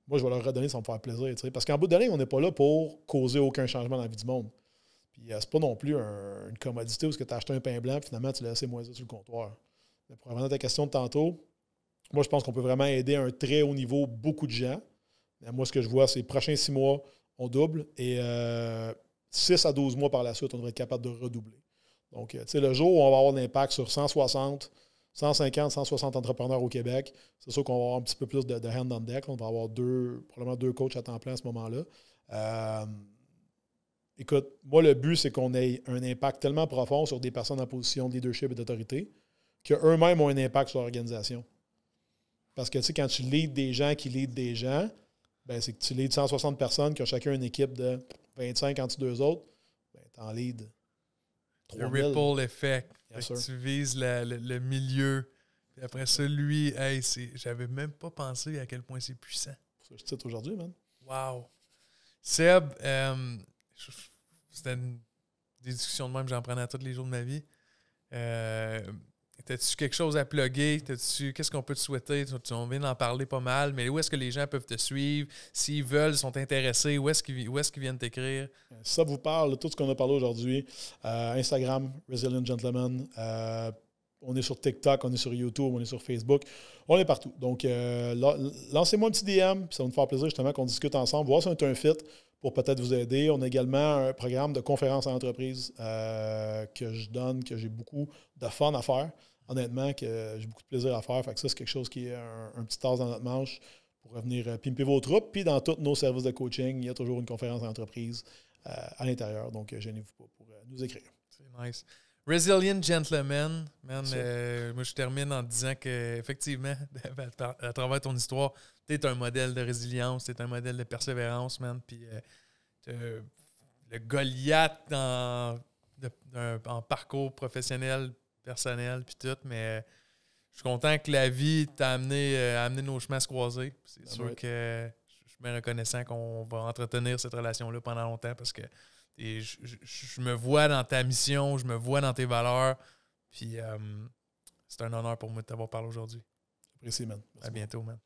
Moi, je vais leur redonner, ça me faire plaisir. parce qu'en bout de ligne, on n'est pas là pour causer aucun changement dans la vie du monde. Puis euh, c'est pas non plus une commodité où tu as acheté un pain blanc, puis finalement, tu l'as laissé moisir sur le comptoir. pour revenir à ta question de tantôt, moi, je pense qu'on peut vraiment aider à un très haut niveau beaucoup de gens. Moi, ce que je vois, c'est les prochains six mois, on double et euh, six à douze mois par la suite, on devrait être capable de redoubler. Donc, euh, tu sais, le jour où on va avoir l'impact sur 160, 150, 160 entrepreneurs au Québec, c'est sûr qu'on va avoir un petit peu plus de, hand on deck. On va avoir deux, probablement deux coachs à temps plein à ce moment-là. Euh, écoute, moi, le but, c'est qu'on ait un impact tellement profond sur des personnes en position de leadership et d'autorité qu'eux-mêmes ont un impact sur l'organisation. Parce que, tu sais, quand tu leads des gens qui leadent des gens, ben, c'est que tu leads 160 personnes qui ont chacun une équipe de 25 entre deux autres. Ben, en leads Le ripple effect. tu vises le, milieu. Puis après celui, lui, hey, j'avais même pas pensé à quel point c'est puissant. C'est que je cite aujourd'hui, man. Wow. Seb, euh, c'était une des de même, j'en prenais à tous les jours de ma vie. Euh, T'as-tu quelque chose à plugger? qu'est-ce qu'on peut te souhaiter? On vient d'en parler pas mal, mais où est-ce que les gens peuvent te suivre? S'ils veulent, sont intéressés, où est-ce qu'ils, où est-ce qu'ils viennent t'écrire? Ça vous parle, tout ce qu'on a parlé aujourd'hui. Euh, Instagram, Resilient Gentleman. Euh, on est sur TikTok, on est sur YouTube, on est sur Facebook. On est partout. Donc, euh, lancez-moi un petit DM, ça va nous faire plaisir justement qu'on discute ensemble, voir si on est un fit pour peut-être vous aider. On a également un programme de conférences en entreprise que je donne, que j'ai beaucoup de fun à faire honnêtement, que j'ai beaucoup de plaisir à faire. Fait que ça, c'est quelque chose qui est un, petit tasse dans notre manche pour revenir euh, pimper vos troupes. Puis dans tous nos services de coaching, il y a toujours une conférence d'entreprise euh, à l'intérieur. Donc, euh, gênez-vous pas pour nous écrire. C'est nice. Resilient Gentleman, moi je termine en disant que effectivement, [LAUGHS] à travers ton histoire, tu es un modèle de résilience, tu es un modèle de persévérance, man. Puis le Goliath en parcours professionnel personnel, puis tout, mais euh, je suis content que la vie t'a amené, euh, nos chemins à se croiser. C'est ben sûr que je suis bien reconnaissant qu'on va entretenir cette relation-là pendant longtemps parce que je, me vois dans ta mission, je me vois dans tes valeurs. Puis euh, c'est un honneur pour moi de t'avoir parlé aujourd'hui. apprécié man. à bientôt, man.